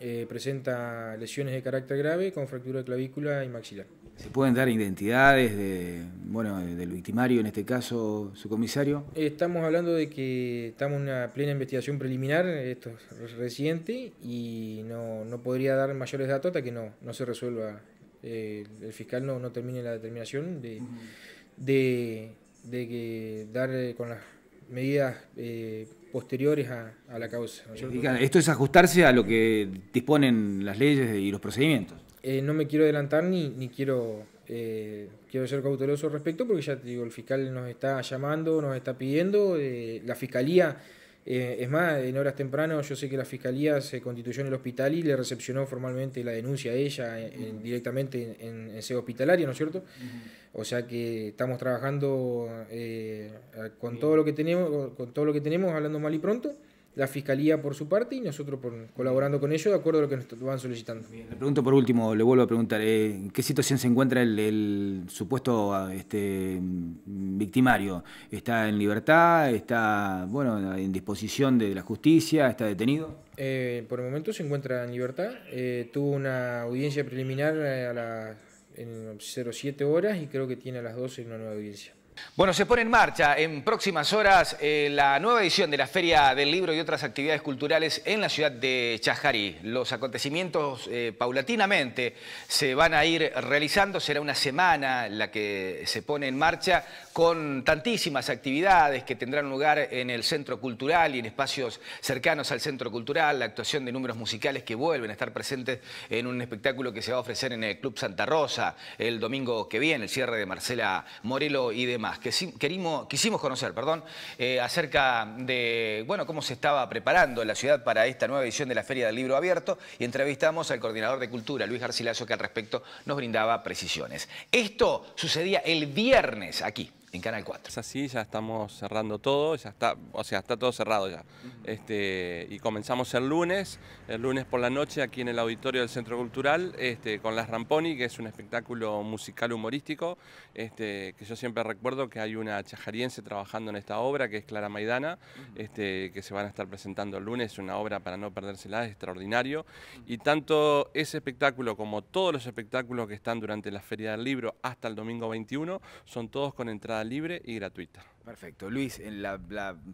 eh, presenta lesiones de carácter grave con fractura de clavícula y maxilar se pueden dar identidades de, bueno, del victimario, en este caso, su comisario. Estamos hablando de que estamos en una plena investigación preliminar, esto es reciente, y no, no podría dar mayores datos hasta que no, se resuelva, eh, el fiscal no, termine la determinación de, de, que dar eh, con las medidas eh, posteriores a, la causa. Esto es ajustarse a lo que disponen las leyes y los procedimientos. Eh, no me quiero adelantar ni, ni quiero, eh, quiero ser cauteloso al respecto porque ya te digo, el fiscal nos está llamando, nos está pidiendo, eh, la fiscalía, es más, en horas tempranas yo sé que la fiscalía se constituyó en el hospital y le recepcionó formalmente la denuncia a ella directamente en, ese sede hospitalaria, ¿no es cierto? O sea que estamos trabajando con, todo lo que tenemos, con todo lo que tenemos, hablando mal y pronto la Fiscalía por su parte y nosotros por, colaborando con ellos de acuerdo a lo que nos van solicitando. le pregunto por último, le vuelvo a preguntar, eh, ¿en qué situación se encuentra el, supuesto este, victimario? ¿Está en libertad? ¿Está bueno, en disposición de la justicia? ¿Está detenido? Eh, por el momento se encuentra en libertad. Eh, tuvo una audiencia preliminar a las en 07 horas y creo que tiene a las 12 una nueva audiencia. Bueno, se pone en marcha en próximas horas eh, la nueva edición de la Feria del Libro y otras actividades culturales en la ciudad de Chajarí. Los acontecimientos eh, paulatinamente se van a ir realizando, será una semana la que se pone en marcha con tantísimas actividades que tendrán lugar en el Centro Cultural y en espacios cercanos al Centro Cultural, la actuación de números musicales que vuelven a estar presentes en un espectáculo que se va a ofrecer en el Club Santa Rosa el domingo que viene, el cierre de Marcela Morelo y demás. quisimos conocer perdón, eh, acerca de bueno, cómo se estaba preparando la ciudad para esta nueva edición de la Feria del Libro Abierto y entrevistamos al coordinador de Cultura, Luis Garcilaso, que al respecto nos brindaba precisiones. Esto sucedía el viernes aquí en Canal 4. Es así, ya estamos cerrando todo, ya está, o sea, está todo cerrado ya. Este, y comenzamos el lunes, el lunes por la noche aquí en el auditorio del Centro Cultural, este, con Las Ramponi, que es un espectáculo musical humorístico, este, que yo siempre recuerdo que hay una chajariense trabajando en esta obra, que es Clara Maidana, este, que se van a estar presentando el lunes, una obra para no perdérsela, es extraordinario. Y tanto ese espectáculo como todos los espectáculos que están durante la Feria del Libro hasta el domingo 21, son todos con entrada libre y gratuita. Perfecto. Luis, en la,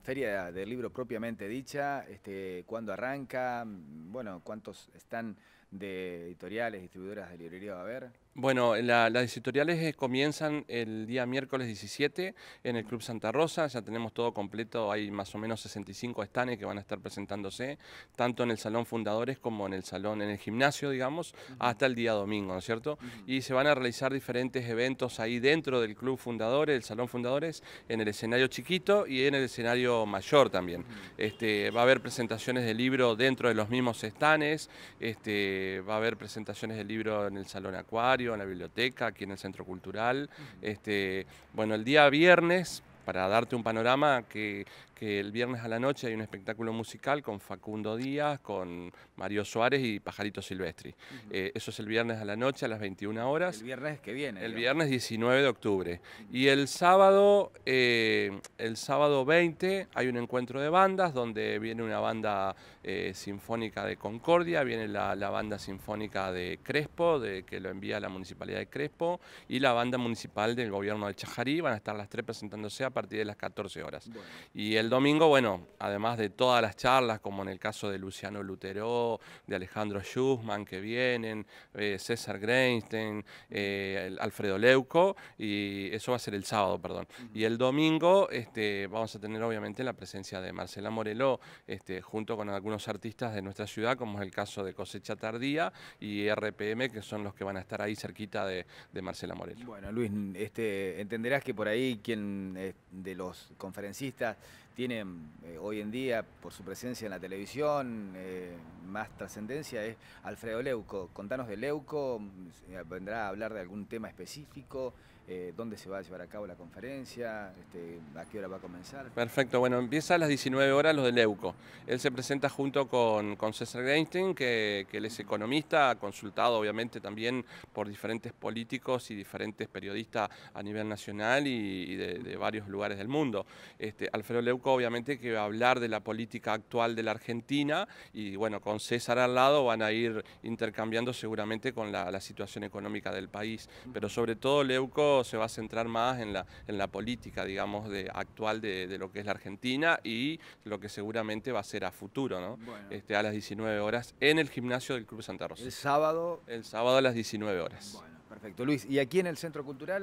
feria del libro propiamente dicha, este, ¿cuándo arranca? Bueno, ¿cuántos están de editoriales, distribuidoras de librería va a haber? Bueno, las editoriales comienzan el día miércoles 17 en el Club Santa Rosa, ya tenemos todo completo, hay más o menos 65 estanes que van a estar presentándose, tanto en el Salón Fundadores como en el Salón, en el gimnasio, digamos, hasta el día domingo, ¿no es cierto? Y se van a realizar diferentes eventos ahí dentro del Club Fundadores, el Salón Fundadores, en el escenario chiquito y en el escenario mayor también. este, va a haber presentaciones de libro dentro de los mismos estanes, este, va a haber presentaciones de libro en el Salón Acuario, en la biblioteca, aquí en el Centro Cultural. este, bueno, el día viernes, para darte un panorama que, que el viernes a la noche hay un espectáculo musical con Facundo Díaz, con Mario Suárez y Pajarito Silvestri. Eh, eso es el viernes a la noche a las 21 horas. El viernes que viene. El viernes 19 de octubre. Y el sábado, eh, el sábado 20 hay un encuentro de bandas donde viene una banda eh, sinfónica de Concordia, viene la, banda sinfónica de Crespo, de, que lo envía la Municipalidad de Crespo, y la banda municipal del gobierno de Chajarí. Van a estar las tres presentándose a partir de las 14 horas. Y el domingo, bueno, además de todas las charlas, como en el caso de Luciano Lutero, de Alejandro Schussman que vienen, eh, César Greinstein, eh, Alfredo Leuco, y eso va a ser el sábado, perdón. Y el domingo este, vamos a tener obviamente la presencia de Marcela Moreló, este, junto con algunos artistas de nuestra ciudad, como es el caso de Cosecha Tardía y RPM, que son los que van a estar ahí cerquita de, Marcela Morelo. Bueno, Luis, este, entenderás que por ahí quien eh, de los conferencistas tienen mm, eh, hoy en día, por su presencia en la televisión, eh, más trascendencia es Alfredo Leuco. Contanos de Leuco, mm, eh, vendrá a hablar de algún tema específico, eh, dónde se va a llevar a cabo la conferencia, este, a qué hora va a comenzar. Perfecto, bueno, empieza a las 19 horas lo de Leuco. Él se presenta junto con, con César Greinstein, que, que, él es economista, consultado obviamente también por diferentes políticos y diferentes periodistas a nivel nacional y, de, varios lugares del mundo. Este, Alfredo Leuco obviamente que va a hablar de la política actual de la Argentina y bueno, con César al lado van a ir intercambiando seguramente con la situación económica del país, pero sobre todo Leuco se va a centrar más en la, política, digamos, de, actual de, lo que es la Argentina y lo que seguramente va a ser a futuro, ¿no? Este, a las 19 horas en el gimnasio del Club Santa Rosa. ¿El sábado? El sábado a las 19 horas. Perfecto, Luis. ¿Y aquí en el Centro Cultural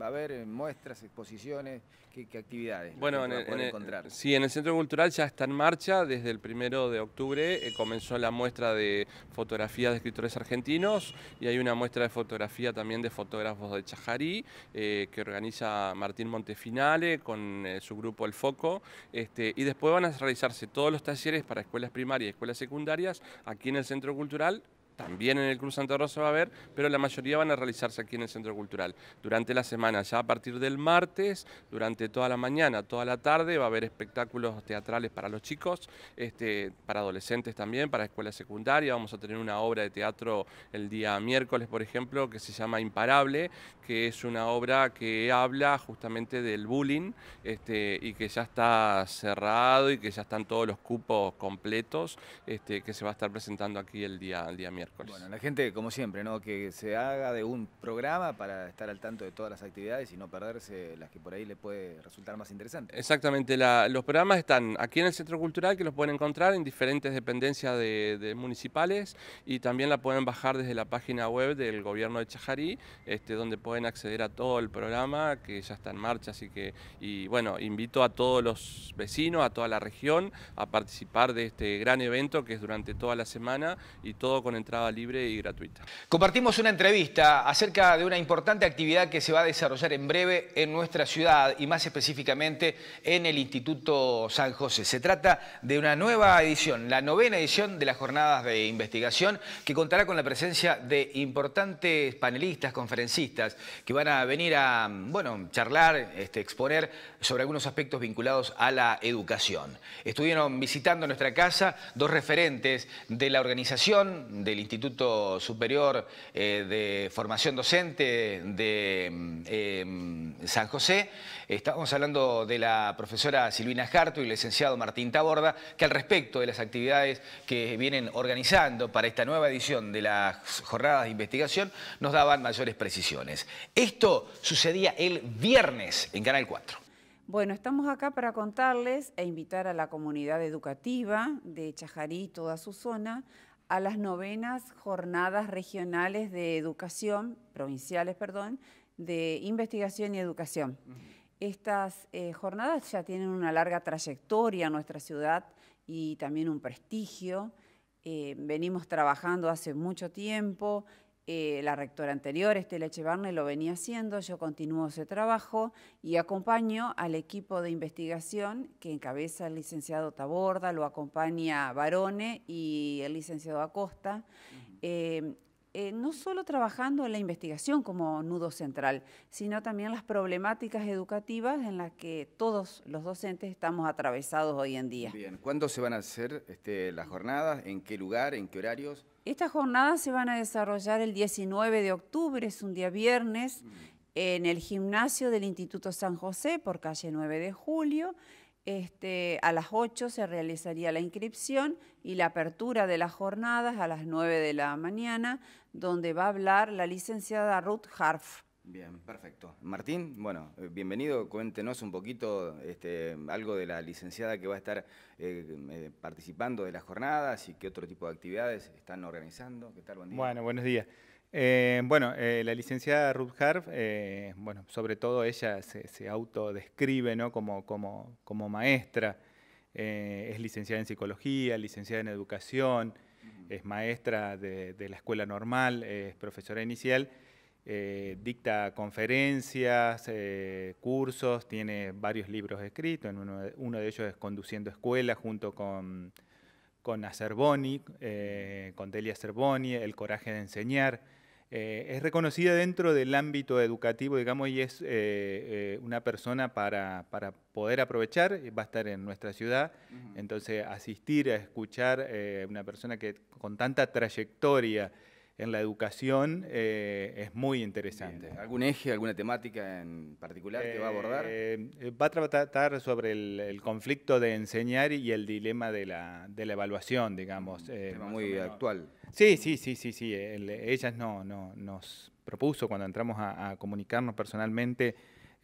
va a haber muestras, exposiciones? ¿Qué, actividades? Bueno, encontrar? sí, en el Centro Cultural ya está en marcha. Desde el primero de octubre eh, comenzó la muestra de fotografías de escritores argentinos y hay una muestra de fotografía también de fotógrafos de Chajarí eh, que organiza Martín Montefinale con eh, su grupo El Foco. Este, y después van a realizarse todos los talleres para escuelas primarias y escuelas secundarias aquí en el Centro Cultural también en el Cruz Santa Rosa va a haber, pero la mayoría van a realizarse aquí en el Centro Cultural. Durante la semana, ya a partir del martes, durante toda la mañana, toda la tarde, va a haber espectáculos teatrales para los chicos, este, para adolescentes también, para escuela secundaria. Vamos a tener una obra de teatro el día miércoles, por ejemplo, que se llama Imparable, que es una obra que habla justamente del bullying este, y que ya está cerrado y que ya están todos los cupos completos, este, que se va a estar presentando aquí el día, el día miércoles. Bueno, la gente, como siempre, ¿no? que se haga de un programa para estar al tanto de todas las actividades y no perderse las que por ahí le puede resultar más interesante. Exactamente, los programas están aquí en el Centro Cultural, que los pueden encontrar en diferentes dependencias de, municipales y también la pueden bajar desde la página web del gobierno de Chajarí, este, donde pueden acceder a todo el programa que ya está en marcha. Así que, y bueno, invito a todos los vecinos, a toda la región, a participar de este gran evento que es durante toda la semana y todo con entrada libre y gratuita. Compartimos una entrevista acerca de una importante actividad que se va a desarrollar en breve en nuestra ciudad y más específicamente en el Instituto San José. Se trata de una nueva edición, la novena edición de las jornadas de investigación que contará con la presencia de importantes panelistas, conferencistas que van a venir a bueno, charlar, este, exponer sobre algunos aspectos vinculados a la educación. Estuvieron visitando nuestra casa dos referentes de la organización del Instituto Instituto Superior eh, de Formación Docente de mm, eh, mm, San José. Estábamos hablando de la profesora Silvina Jarto y el licenciado Martín Taborda, que al respecto de las actividades que vienen organizando para esta nueva edición de las jornadas de investigación, nos daban mayores precisiones. Esto sucedía el viernes en Canal 4. Bueno, estamos acá para contarles e invitar a la comunidad educativa de Chajarí y toda su zona a las novenas jornadas regionales de educación, provinciales, perdón, de investigación y educación. Estas eh, jornadas ya tienen una larga trayectoria en nuestra ciudad y también un prestigio. Eh, venimos trabajando hace mucho tiempo, eh, la rectora anterior, Estela Echevarne, lo venía haciendo, yo continúo ese trabajo y acompaño al equipo de investigación que encabeza el licenciado Taborda, lo acompaña Barone y el licenciado Acosta, eh, eh, no solo trabajando en la investigación como nudo central, sino también las problemáticas educativas en las que todos los docentes estamos atravesados hoy en día. Bien, ¿cuándo se van a hacer este, las jornadas? ¿En qué lugar? ¿En qué horarios? Estas jornadas se van a desarrollar el 19 de octubre, es un día viernes, en el gimnasio del Instituto San José por calle 9 de julio. Este, a las 8 se realizaría la inscripción y la apertura de las jornadas a las 9 de la mañana, donde va a hablar la licenciada Ruth Harf. Bien, perfecto. Martín, bueno, eh, bienvenido. Cuéntenos un poquito este, algo de la licenciada que va a estar eh, eh, participando de las jornadas y qué otro tipo de actividades están organizando. ¿Qué tal? Buen día. Bueno, buenos días. bueno, la licenciada Ruth Harf, bueno, sobre todo ella se, autodescribe ¿no? como, como, como maestra. es licenciada en psicología, licenciada en educación, es maestra de, la escuela normal, es profesora inicial eh, dicta conferencias, eh, cursos, tiene varios libros escritos, uno, de, ellos es Conduciendo Escuela junto con, con Acerboni, eh, con Delia Acerboni, El Coraje de Enseñar. es reconocida dentro del ámbito educativo, digamos, y es una persona para, poder aprovechar, va a estar en nuestra ciudad, entonces asistir a escuchar una persona que con tanta trayectoria, en la educación eh, es muy interesante. ¿Algún eje, alguna temática en particular que va a abordar? Eh, eh, va a tratar sobre el, conflicto de enseñar y el dilema de la, evaluación, digamos. Un mm, tema muy actual. Sí, sí, sí, sí, sí. ellas no, nos propuso cuando entramos a, a comunicarnos personalmente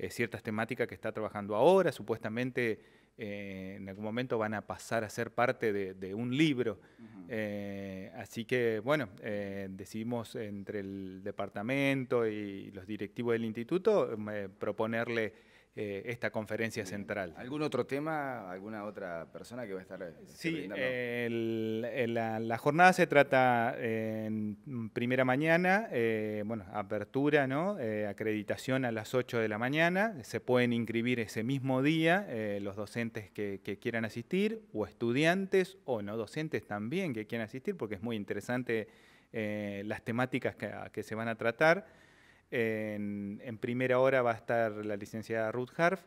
ciertas temáticas que está trabajando ahora, supuestamente eh, en algún momento van a pasar a ser parte de, un libro. Eh, así que, bueno, eh, decidimos entre el departamento y los directivos del instituto proponerle eh, esta conferencia central. ¿Algún otro tema, alguna otra persona que va a estar? Eh, sí, la, jornada se trata eh, en primera mañana, bueno, apertura, ¿no? acreditación a las 8 de la mañana, se pueden inscribir ese mismo día los docentes que, quieran asistir o estudiantes o no docentes también que quieran asistir porque es muy interesante las temáticas que, que se van a tratar. En, primera hora va a estar la licenciada Ruth Harf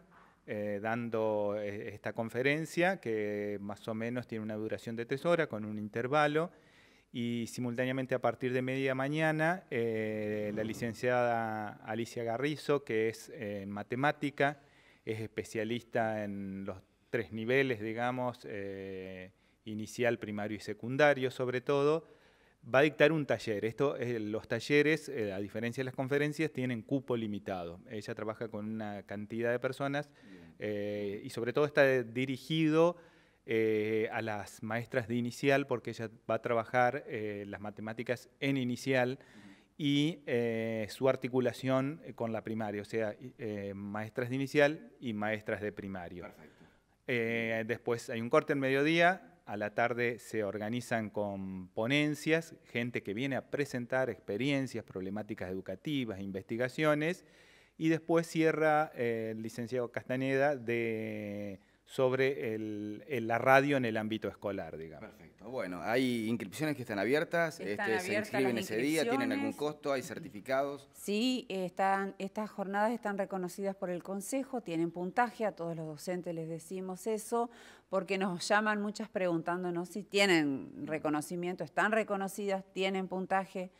eh, dando eh, esta conferencia que más o menos tiene una duración de tres horas con un intervalo y simultáneamente a partir de media mañana eh, la licenciada Alicia Garrizo, que es en matemática, es especialista en los tres niveles, digamos, inicial, primario y secundario sobre todo, va a dictar un taller. Esto, eh, los talleres, eh, a diferencia de las conferencias, tienen cupo limitado. Ella trabaja con una cantidad de personas eh, y sobre todo está dirigido a las maestras de inicial porque ella va a trabajar las matemáticas en inicial y su articulación con la primaria, o sea, maestras de inicial y maestras de primario. Perfecto. después hay un corte en mediodía, a la tarde se organizan con ponencias, gente que viene a presentar experiencias, problemáticas educativas, investigaciones, y después cierra eh, el licenciado Castañeda sobre la radio en el ámbito escolar, digamos. Perfecto. Bueno, hay inscripciones que están abiertas, este, se inscriben ese día, tienen algún costo, hay certificados. Sí, están, estas jornadas están reconocidas por el Consejo, tienen puntaje, a todos los docentes les decimos eso porque nos llaman muchas preguntándonos si tienen reconocimiento, están reconocidas, tienen puntaje.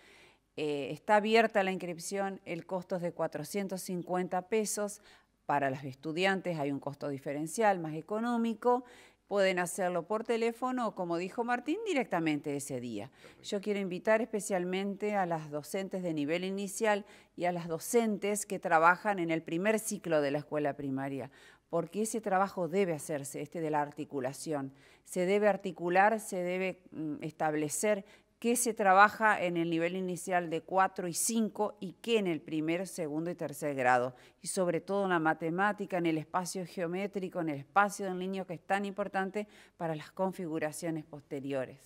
Eh, está abierta la inscripción, el costo es de 450 pesos. Para los estudiantes hay un costo diferencial más económico. Pueden hacerlo por teléfono o, como dijo Martín, directamente ese día. Yo quiero invitar especialmente a las docentes de nivel inicial y a las docentes que trabajan en el primer ciclo de la escuela primaria porque ese trabajo debe hacerse, este de la articulación. Se debe articular, se debe mm, establecer que se trabaja en el nivel inicial de 4 y 5 y qué en el primer, segundo y tercer grado. Y sobre todo en la matemática, en el espacio geométrico, en el espacio en línea que es tan importante para las configuraciones posteriores.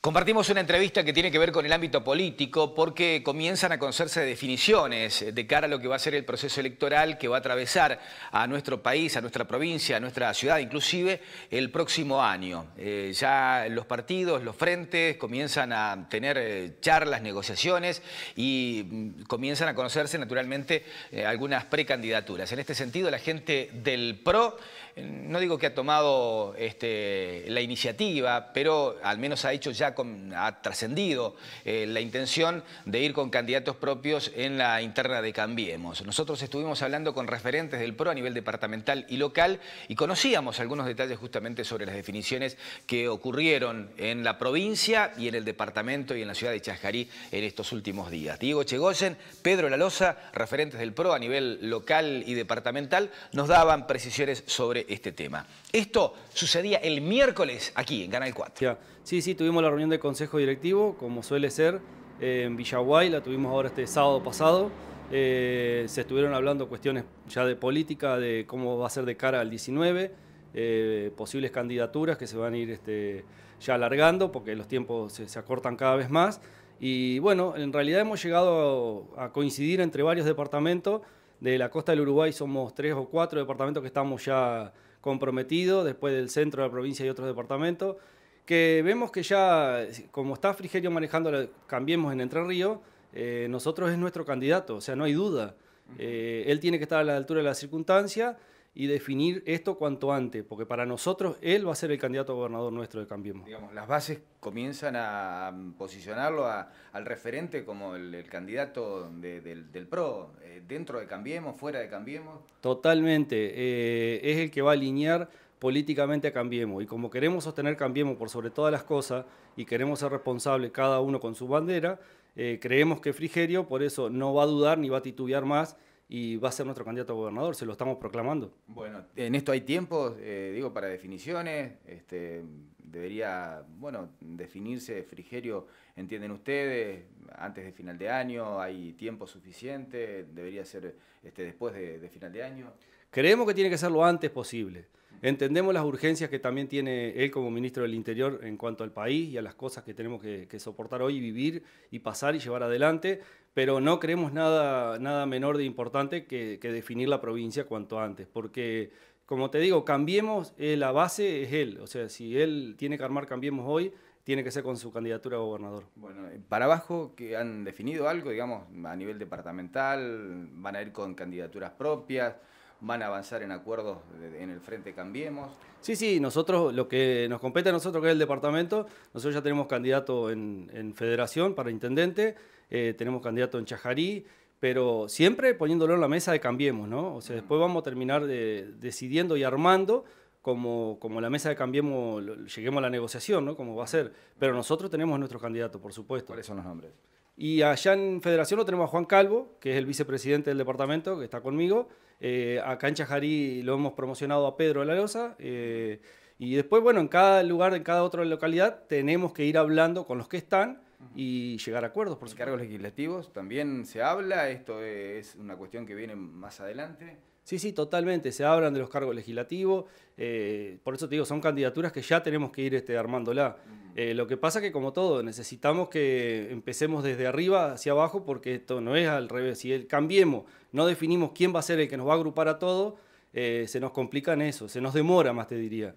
Compartimos una entrevista que tiene que ver con el ámbito político porque comienzan a conocerse definiciones de cara a lo que va a ser el proceso electoral que va a atravesar a nuestro país, a nuestra provincia, a nuestra ciudad, inclusive el próximo año. Eh, ya los partidos, los frentes comienzan a tener eh, charlas, negociaciones y mm, comienzan a conocerse naturalmente eh, algunas precandidaturas. En este sentido, la gente del PRO no digo que ha tomado este, la iniciativa, pero al menos ha hecho ya, ha trascendido eh, la intención de ir con candidatos propios en la interna de Cambiemos. Nosotros estuvimos hablando con referentes del PRO a nivel departamental y local y conocíamos algunos detalles justamente sobre las definiciones que ocurrieron en la provincia y en el departamento y en la ciudad de Chajarí en estos últimos días. Diego Chegosen, Pedro Lalosa, referentes del PRO a nivel local y departamental, nos daban precisiones sobre este tema. Esto sucedía el miércoles aquí, en Canal 4. Sí, sí, tuvimos la reunión de consejo directivo, como suele ser, en Villaguay, la tuvimos ahora este sábado pasado. Eh, se estuvieron hablando cuestiones ya de política, de cómo va a ser de cara al 19, eh, posibles candidaturas que se van a ir este, ya alargando porque los tiempos se, acortan cada vez más. Y bueno, en realidad hemos llegado a coincidir entre varios departamentos de la costa del Uruguay somos tres o cuatro departamentos que estamos ya comprometidos, después del centro de la provincia y otros departamentos, que vemos que ya, como está Frigerio manejando, cambiemos en Entre Ríos, eh, nosotros es nuestro candidato, o sea, no hay duda. Eh, él tiene que estar a la altura de la circunstancia y definir esto cuanto antes, porque para nosotros él va a ser el candidato gobernador nuestro de Cambiemos. las bases comienzan a posicionarlo al referente como el, candidato del, PRO, eh, dentro de Cambiemos, fuera de Cambiemos. Totalmente, eh, es el que va a alinear políticamente a Cambiemos, y como queremos sostener Cambiemos por sobre todas las cosas y queremos ser responsables cada uno con su bandera, eh, creemos que Frigerio por eso no va a dudar ni va a titubear más y va a ser nuestro candidato a gobernador, se lo estamos proclamando. Bueno, en esto hay tiempo? Eh, digo, para definiciones, este, debería, bueno, definirse Frigerio, entienden ustedes, antes de final de año, hay tiempo suficiente, debería ser este, después de, de final de año. Creemos que tiene que ser lo antes posible. Entendemos las urgencias que también tiene él como ministro del Interior en cuanto al país y a las cosas que tenemos que, soportar hoy, vivir y pasar y llevar adelante, pero no creemos nada, nada menor de importante que, definir la provincia cuanto antes, porque como te digo, cambiemos, eh, la base es él, o sea, si él tiene que armar cambiemos hoy, tiene que ser con su candidatura a gobernador. Bueno, eh, para abajo, que ¿han definido algo, digamos, a nivel departamental? ¿Van a ir con candidaturas propias? van a avanzar en acuerdos en el Frente Cambiemos. Sí, sí, nosotros, lo que nos compete a nosotros, que es el departamento, nosotros ya tenemos candidato en, Federación para intendente, eh, tenemos candidato en Chajarí, pero siempre poniéndolo en la mesa de Cambiemos, ¿no? O sea, después vamos a terminar eh, decidiendo y armando. Como, como la mesa de cambiemos, lleguemos a la negociación, ¿no? Como va a ser. Pero nosotros tenemos nuestros candidato, por supuesto. ¿Cuáles son los nombres? Y allá en Federación lo tenemos a Juan Calvo, que es el vicepresidente del departamento, que está conmigo. Eh, a acá en Chajarí lo hemos promocionado a Pedro de la Loza. Eh, y después, bueno, en cada lugar, en cada otra localidad, tenemos que ir hablando con los que están y llegar a acuerdos. Por cargos legislativos también se habla, esto es una cuestión que viene más adelante. Sí, sí, totalmente. Se hablan de los cargos legislativos. Eh, por eso te digo, son candidaturas que ya tenemos que ir este, armándola. Eh, lo que pasa que, como todo, necesitamos que empecemos desde arriba hacia abajo porque esto no es al revés. Si cambiemos, no definimos quién va a ser el que nos va a agrupar a todos, eh, se nos complica en eso, se nos demora más, te diría.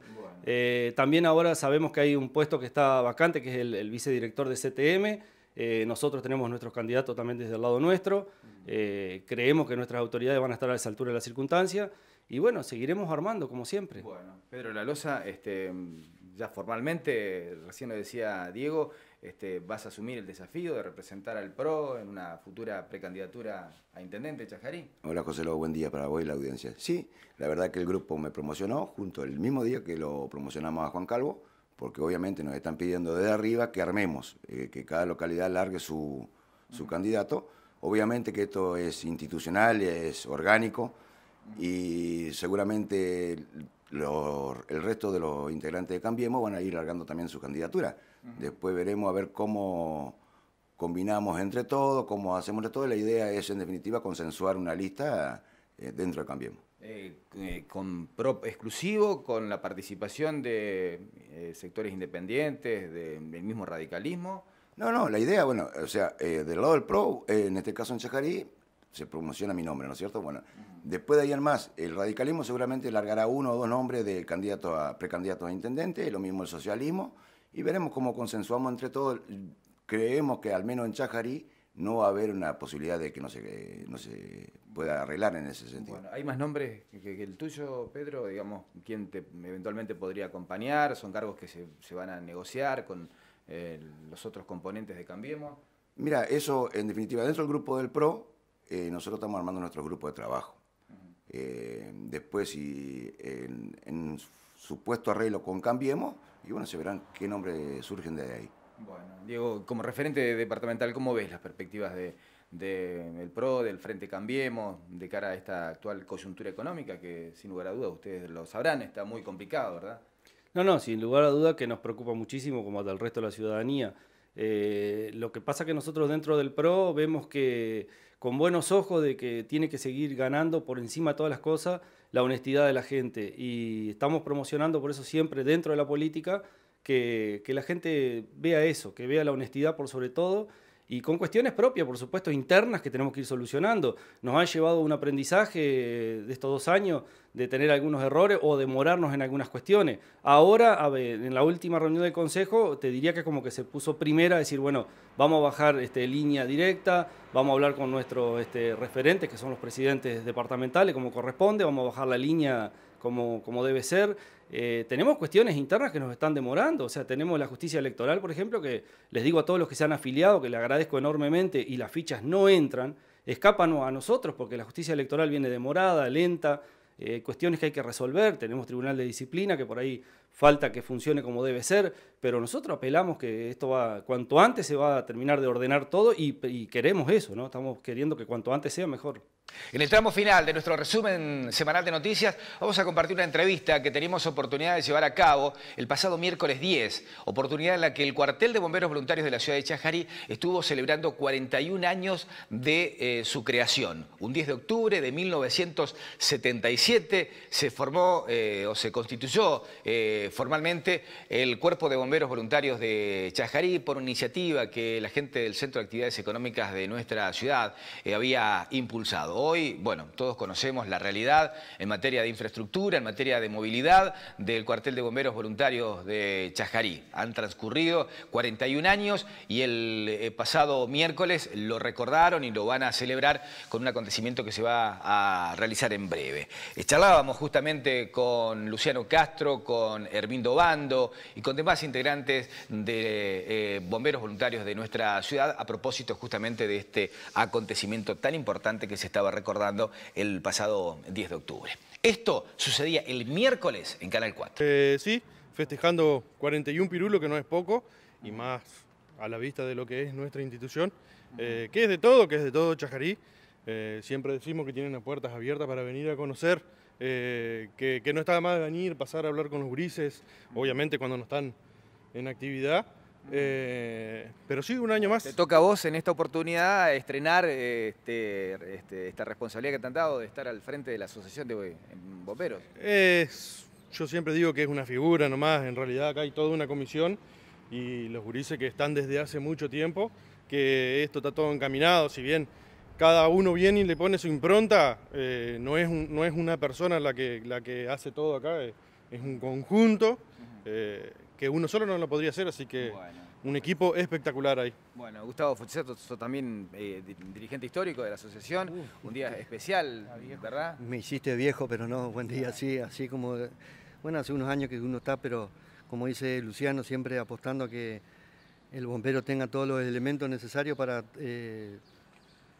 también ahora sabemos que hay un puesto que está vacante, que es el, el vicedirector de CTM eh, nosotros tenemos nuestros candidatos también desde el lado nuestro. Eh, creemos que nuestras autoridades van a estar a esa altura de la circunstancia. Y bueno, seguiremos armando como siempre. Bueno, Pedro Lalosa, este, ya formalmente, recién lo decía Diego, este, vas a asumir el desafío de representar al PRO en una futura precandidatura a intendente de Chajarí. Hola José López, buen día para vos y la audiencia. Sí, la verdad que el grupo me promocionó junto el mismo día que lo promocionamos a Juan Calvo porque obviamente nos están pidiendo desde arriba que armemos, eh, que cada localidad largue su, candidato. Obviamente que esto es institucional, es orgánico y seguramente el resto de los integrantes de Cambiemos van a ir largando también su candidatura. Después veremos a ver cómo combinamos entre todos, cómo hacemos de todo. La idea es, en definitiva, consensuar una lista eh, dentro de Cambiemos. Eh, eh, con exclusivo, con la participación de eh, sectores independientes, del mismo radicalismo. No, no, la idea, bueno, o sea, del lado del PRO, en este caso en Chajarí, se promociona mi nombre, ¿no es cierto? Bueno, después de ahí en más, el radicalismo seguramente largará uno o dos nombres de candidato a precandidatos a intendente, lo mismo el socialismo, y veremos cómo consensuamos entre todos. Creemos que al menos en Chajarí no va a haber una posibilidad de que no se, se pueda arreglar en ese sentido. Bueno, ¿Hay más nombres que, el tuyo, Pedro? Digamos, ¿quién te eventualmente podría acompañar? ¿Son cargos que se, van a negociar con eh, los otros componentes de Cambiemos? Mira, eso en definitiva, dentro del grupo del PRO, eh, nosotros estamos armando nuestro grupo de trabajo. Eh, después, si en, en supuesto arreglo con Cambiemos, y bueno, se verán qué nombres surgen de ahí. Bueno, Diego, como referente departamental, ¿cómo ves las perspectivas de, del PRO, del Frente Cambiemos, de cara a esta actual coyuntura económica que, sin lugar a dudas, ustedes lo sabrán, está muy complicado, ¿verdad? No, no, sin lugar a duda que nos preocupa muchísimo, como el resto de la ciudadanía. Eh, lo que pasa que nosotros dentro del PRO vemos que con buenos ojos de que tiene que seguir ganando por encima de todas las cosas la honestidad de la gente y estamos promocionando por eso siempre dentro de la política que, la gente vea eso, que vea la honestidad por sobre todo y con cuestiones propias, por supuesto, internas que tenemos que ir solucionando. Nos ha llevado un aprendizaje de estos dos años de tener algunos errores o demorarnos en algunas cuestiones. Ahora, a ver, en la última reunión del Consejo, te diría que como que se puso primera a decir, bueno, vamos a bajar este, línea directa, vamos a hablar con nuestros este, referentes, que son los presidentes departamentales, como corresponde, vamos a bajar la línea como, como debe ser eh, tenemos cuestiones internas que nos están demorando. O sea, tenemos la justicia electoral, por ejemplo, que les digo a todos los que se han afiliado, que le agradezco enormemente, y las fichas no entran, escapan a nosotros porque la justicia electoral viene demorada, lenta, eh, cuestiones que hay que resolver. Tenemos tribunal de disciplina que por ahí falta que funcione como debe ser, pero nosotros apelamos que esto va, cuanto antes se va a terminar de ordenar todo y, y queremos eso, ¿no? Estamos queriendo que cuanto antes sea mejor. En el tramo final de nuestro resumen semanal de noticias, vamos a compartir una entrevista que tenemos oportunidad de llevar a cabo el pasado miércoles 10, oportunidad en la que el cuartel de bomberos voluntarios de la ciudad de Chajarí estuvo celebrando 41 años de eh, su creación. Un 10 de octubre de 1977 se formó eh, o se constituyó eh, formalmente el cuerpo de bomberos voluntarios de Chajarí por una iniciativa que la gente del Centro de Actividades Económicas de nuestra ciudad había impulsado. Hoy, bueno, todos conocemos la realidad en materia de infraestructura, en materia de movilidad del cuartel de bomberos voluntarios de Chajarí. Han transcurrido 41 años y el eh, pasado miércoles lo recordaron y lo van a celebrar con un acontecimiento que se va a realizar en breve. Eh, charlábamos justamente con Luciano Castro, con Hermindo Bando y con demás integrantes de eh, bomberos voluntarios de nuestra ciudad a propósito justamente de este acontecimiento tan importante que se estaba recordando el pasado 10 de octubre. Esto sucedía el miércoles en Canal 4. Eh, sí, festejando 41 pirulo, que no es poco, y más a la vista de lo que es nuestra institución, eh, que es de todo, que es de todo Chajarí. Eh, siempre decimos que tienen las puertas abiertas para venir a conocer, que, no está más de venir, pasar a hablar con los grises, obviamente cuando no están en actividad, eh, pero sí, un año más. Te toca a vos en esta oportunidad estrenar eh, este, este, esta responsabilidad que te han dado de estar al frente de la Asociación de Bomberos. Es, yo siempre digo que es una figura nomás, en realidad acá hay toda una comisión y los gurises que están desde hace mucho tiempo, que esto está todo encaminado, si bien cada uno viene y le pone su impronta, eh, no, es no es una persona la que, la que hace todo acá, es, un conjunto que uno solo no lo podría hacer, así que un equipo espectacular ahí. Bueno, Gustavo Fuchsato, también eh, dirigente histórico de la asociación, uh, un día especial, ¿verdad? Me hiciste viejo, pero no, buen día, sí, así como, bueno, hace unos años que uno está, pero como dice Luciano, siempre apostando a que el bombero tenga todos los elementos necesarios para... Eh,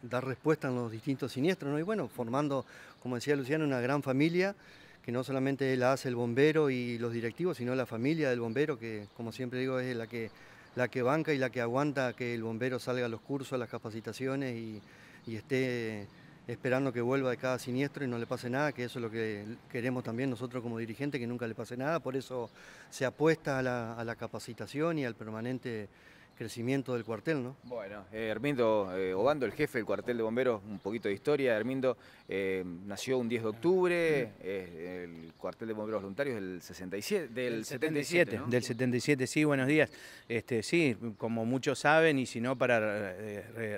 dar respuesta en los distintos siniestros, ¿no? Y bueno, formando, como decía Luciano, una gran familia que no solamente la hace el bombero y los directivos, sino la familia del bombero, que como siempre digo es la que, la que banca y la que aguanta que el bombero salga a los cursos, a las capacitaciones y, esté esperando que vuelva de cada siniestro y no le pase nada, que eso es lo que queremos también nosotros como dirigente, que nunca le pase nada, por eso se apuesta a la capacitación y al permanente crecimiento del cuartel, ¿no? Bueno, eh, Hermindo eh, Obando, el jefe del cuartel de bomberos, un poquito de historia. Hermindo eh, nació un 10 de octubre, el cuartel de bomberos voluntarios del 67, del 77, del 77, sí, buenos días. Este, sí, como muchos saben y si no para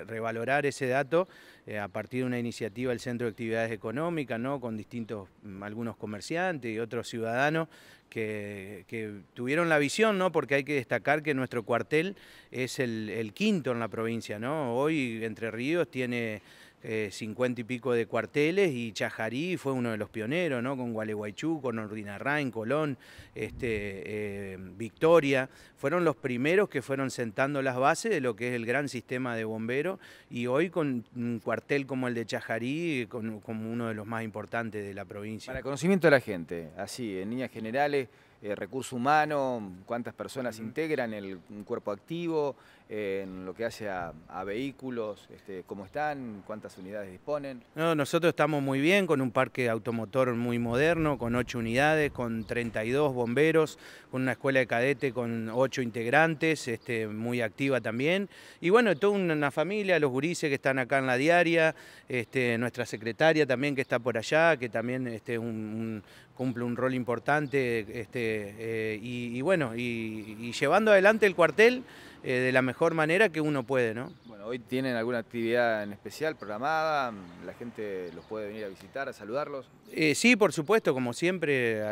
revalorar ese dato. Eh, a partir de una iniciativa del Centro de Actividades Económicas, ¿no? con distintos, mm, algunos comerciantes y otros ciudadanos que, tuvieron la visión, ¿no? porque hay que destacar que nuestro cuartel es el, el quinto en la provincia. ¿no? Hoy Entre Ríos tiene... Eh, cincuenta y pico de cuarteles y Chajarí fue uno de los pioneros, ¿no? Con Gualeguaychú, con en Colón, este, eh, Victoria, fueron los primeros que fueron sentando las bases de lo que es el gran sistema de bomberos y hoy con un cuartel como el de Chajarí, como uno de los más importantes de la provincia. Para conocimiento de la gente, así, en líneas generales, eh, recurso humano, cuántas personas integran el cuerpo activo, en lo que hace a, vehículos, este, cómo están, cuántas unidades disponen. nosotros estamos muy bien con un parque automotor muy moderno, con 8 unidades, con 32 bomberos, con una escuela de cadete con 8 integrantes, este, muy activa también. Y bueno, toda una familia, los gurises que están acá en la diaria, este, nuestra secretaria también que está por allá, que también cumple un rol importante. Eh, y, bueno, y llevando adelante el cuartel. Eh, de la mejor manera que uno puede, ¿no? Bueno, hoy tienen alguna actividad en especial programada, la gente los puede venir a visitar, a saludarlos. Eh, sí, por supuesto, como siempre,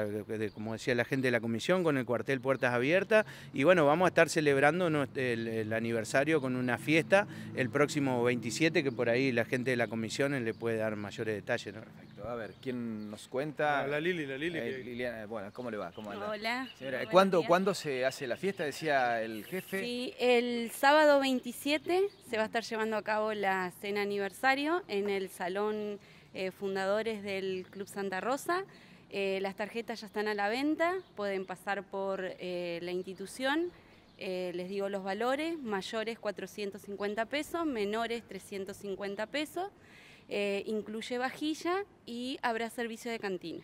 como decía la gente de la comisión, con el cuartel Puertas Abiertas, y bueno, vamos a estar celebrando el, aniversario con una fiesta el próximo 27, que por ahí la gente de la comisión le puede dar mayores detalles, ¿no? Perfecto, a ver, ¿quién nos cuenta? Ah, la, Lili, la Lili. Eh, Liliana, bueno, ¿cómo le va? Hola. ¿cuándo, se hace la fiesta? Decía el jefe. Sí, el sábado 27 se va a estar llevando a cabo la cena aniversario en el Salón eh, Fundadores del Club Santa Rosa. Eh, las tarjetas ya están a la venta, pueden pasar por eh, la institución. les digo los valores, mayores 450 pesos, menores 350 pesos, incluye vajilla y habrá servicio de cantina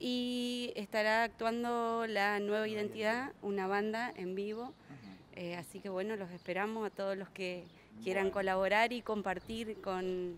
y estará actuando la nueva identidad, una banda en vivo eh, así que bueno, los esperamos a todos los que quieran colaborar y compartir con,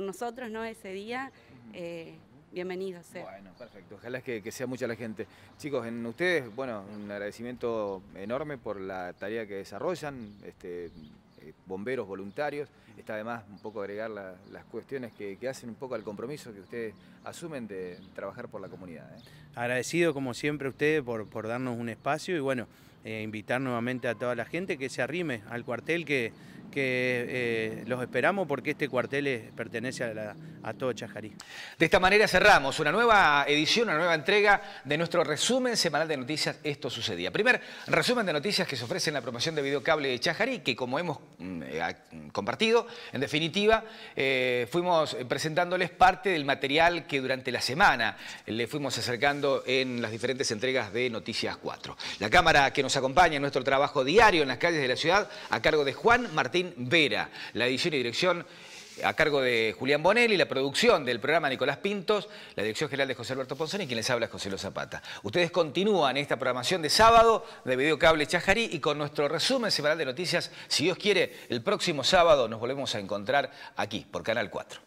nosotros ¿no? ese día. Eh, bienvenidos. Bueno, perfecto. Ojalá que, sea mucha la gente. Chicos, en ustedes, bueno, un agradecimiento enorme por la tarea que desarrollan. Este, eh, bomberos voluntarios, está además un poco agregar las cuestiones que, hacen un poco al compromiso que ustedes asumen de trabajar por la comunidad. Agradecido como siempre a ustedes por darnos un espacio y bueno, eh, invitar nuevamente a toda la gente que se arrime al cuartel que que eh, los esperamos porque este cuartel pertenece a, todo Chajarí. De esta manera cerramos una nueva edición, una nueva entrega de nuestro resumen semanal de noticias Esto Sucedía. Primer resumen de noticias que se ofrece en la promoción de videocable de Chajarí, que como hemos mm, eh, mm, compartido, en definitiva, eh, fuimos presentándoles parte del material que durante la semana le fuimos acercando en las diferentes entregas de Noticias 4. La cámara que nos acompaña en nuestro trabajo diario en las calles de la ciudad, a cargo de Juan Martín Vera. La edición y dirección a cargo de Julián Bonelli, la producción del programa Nicolás Pintos, la dirección general de José Alberto y quien les habla es José Lo Zapata. Ustedes continúan esta programación de sábado de Videocable Chajarí y con nuestro resumen semanal de noticias, si Dios quiere, el próximo sábado nos volvemos a encontrar aquí, por Canal 4.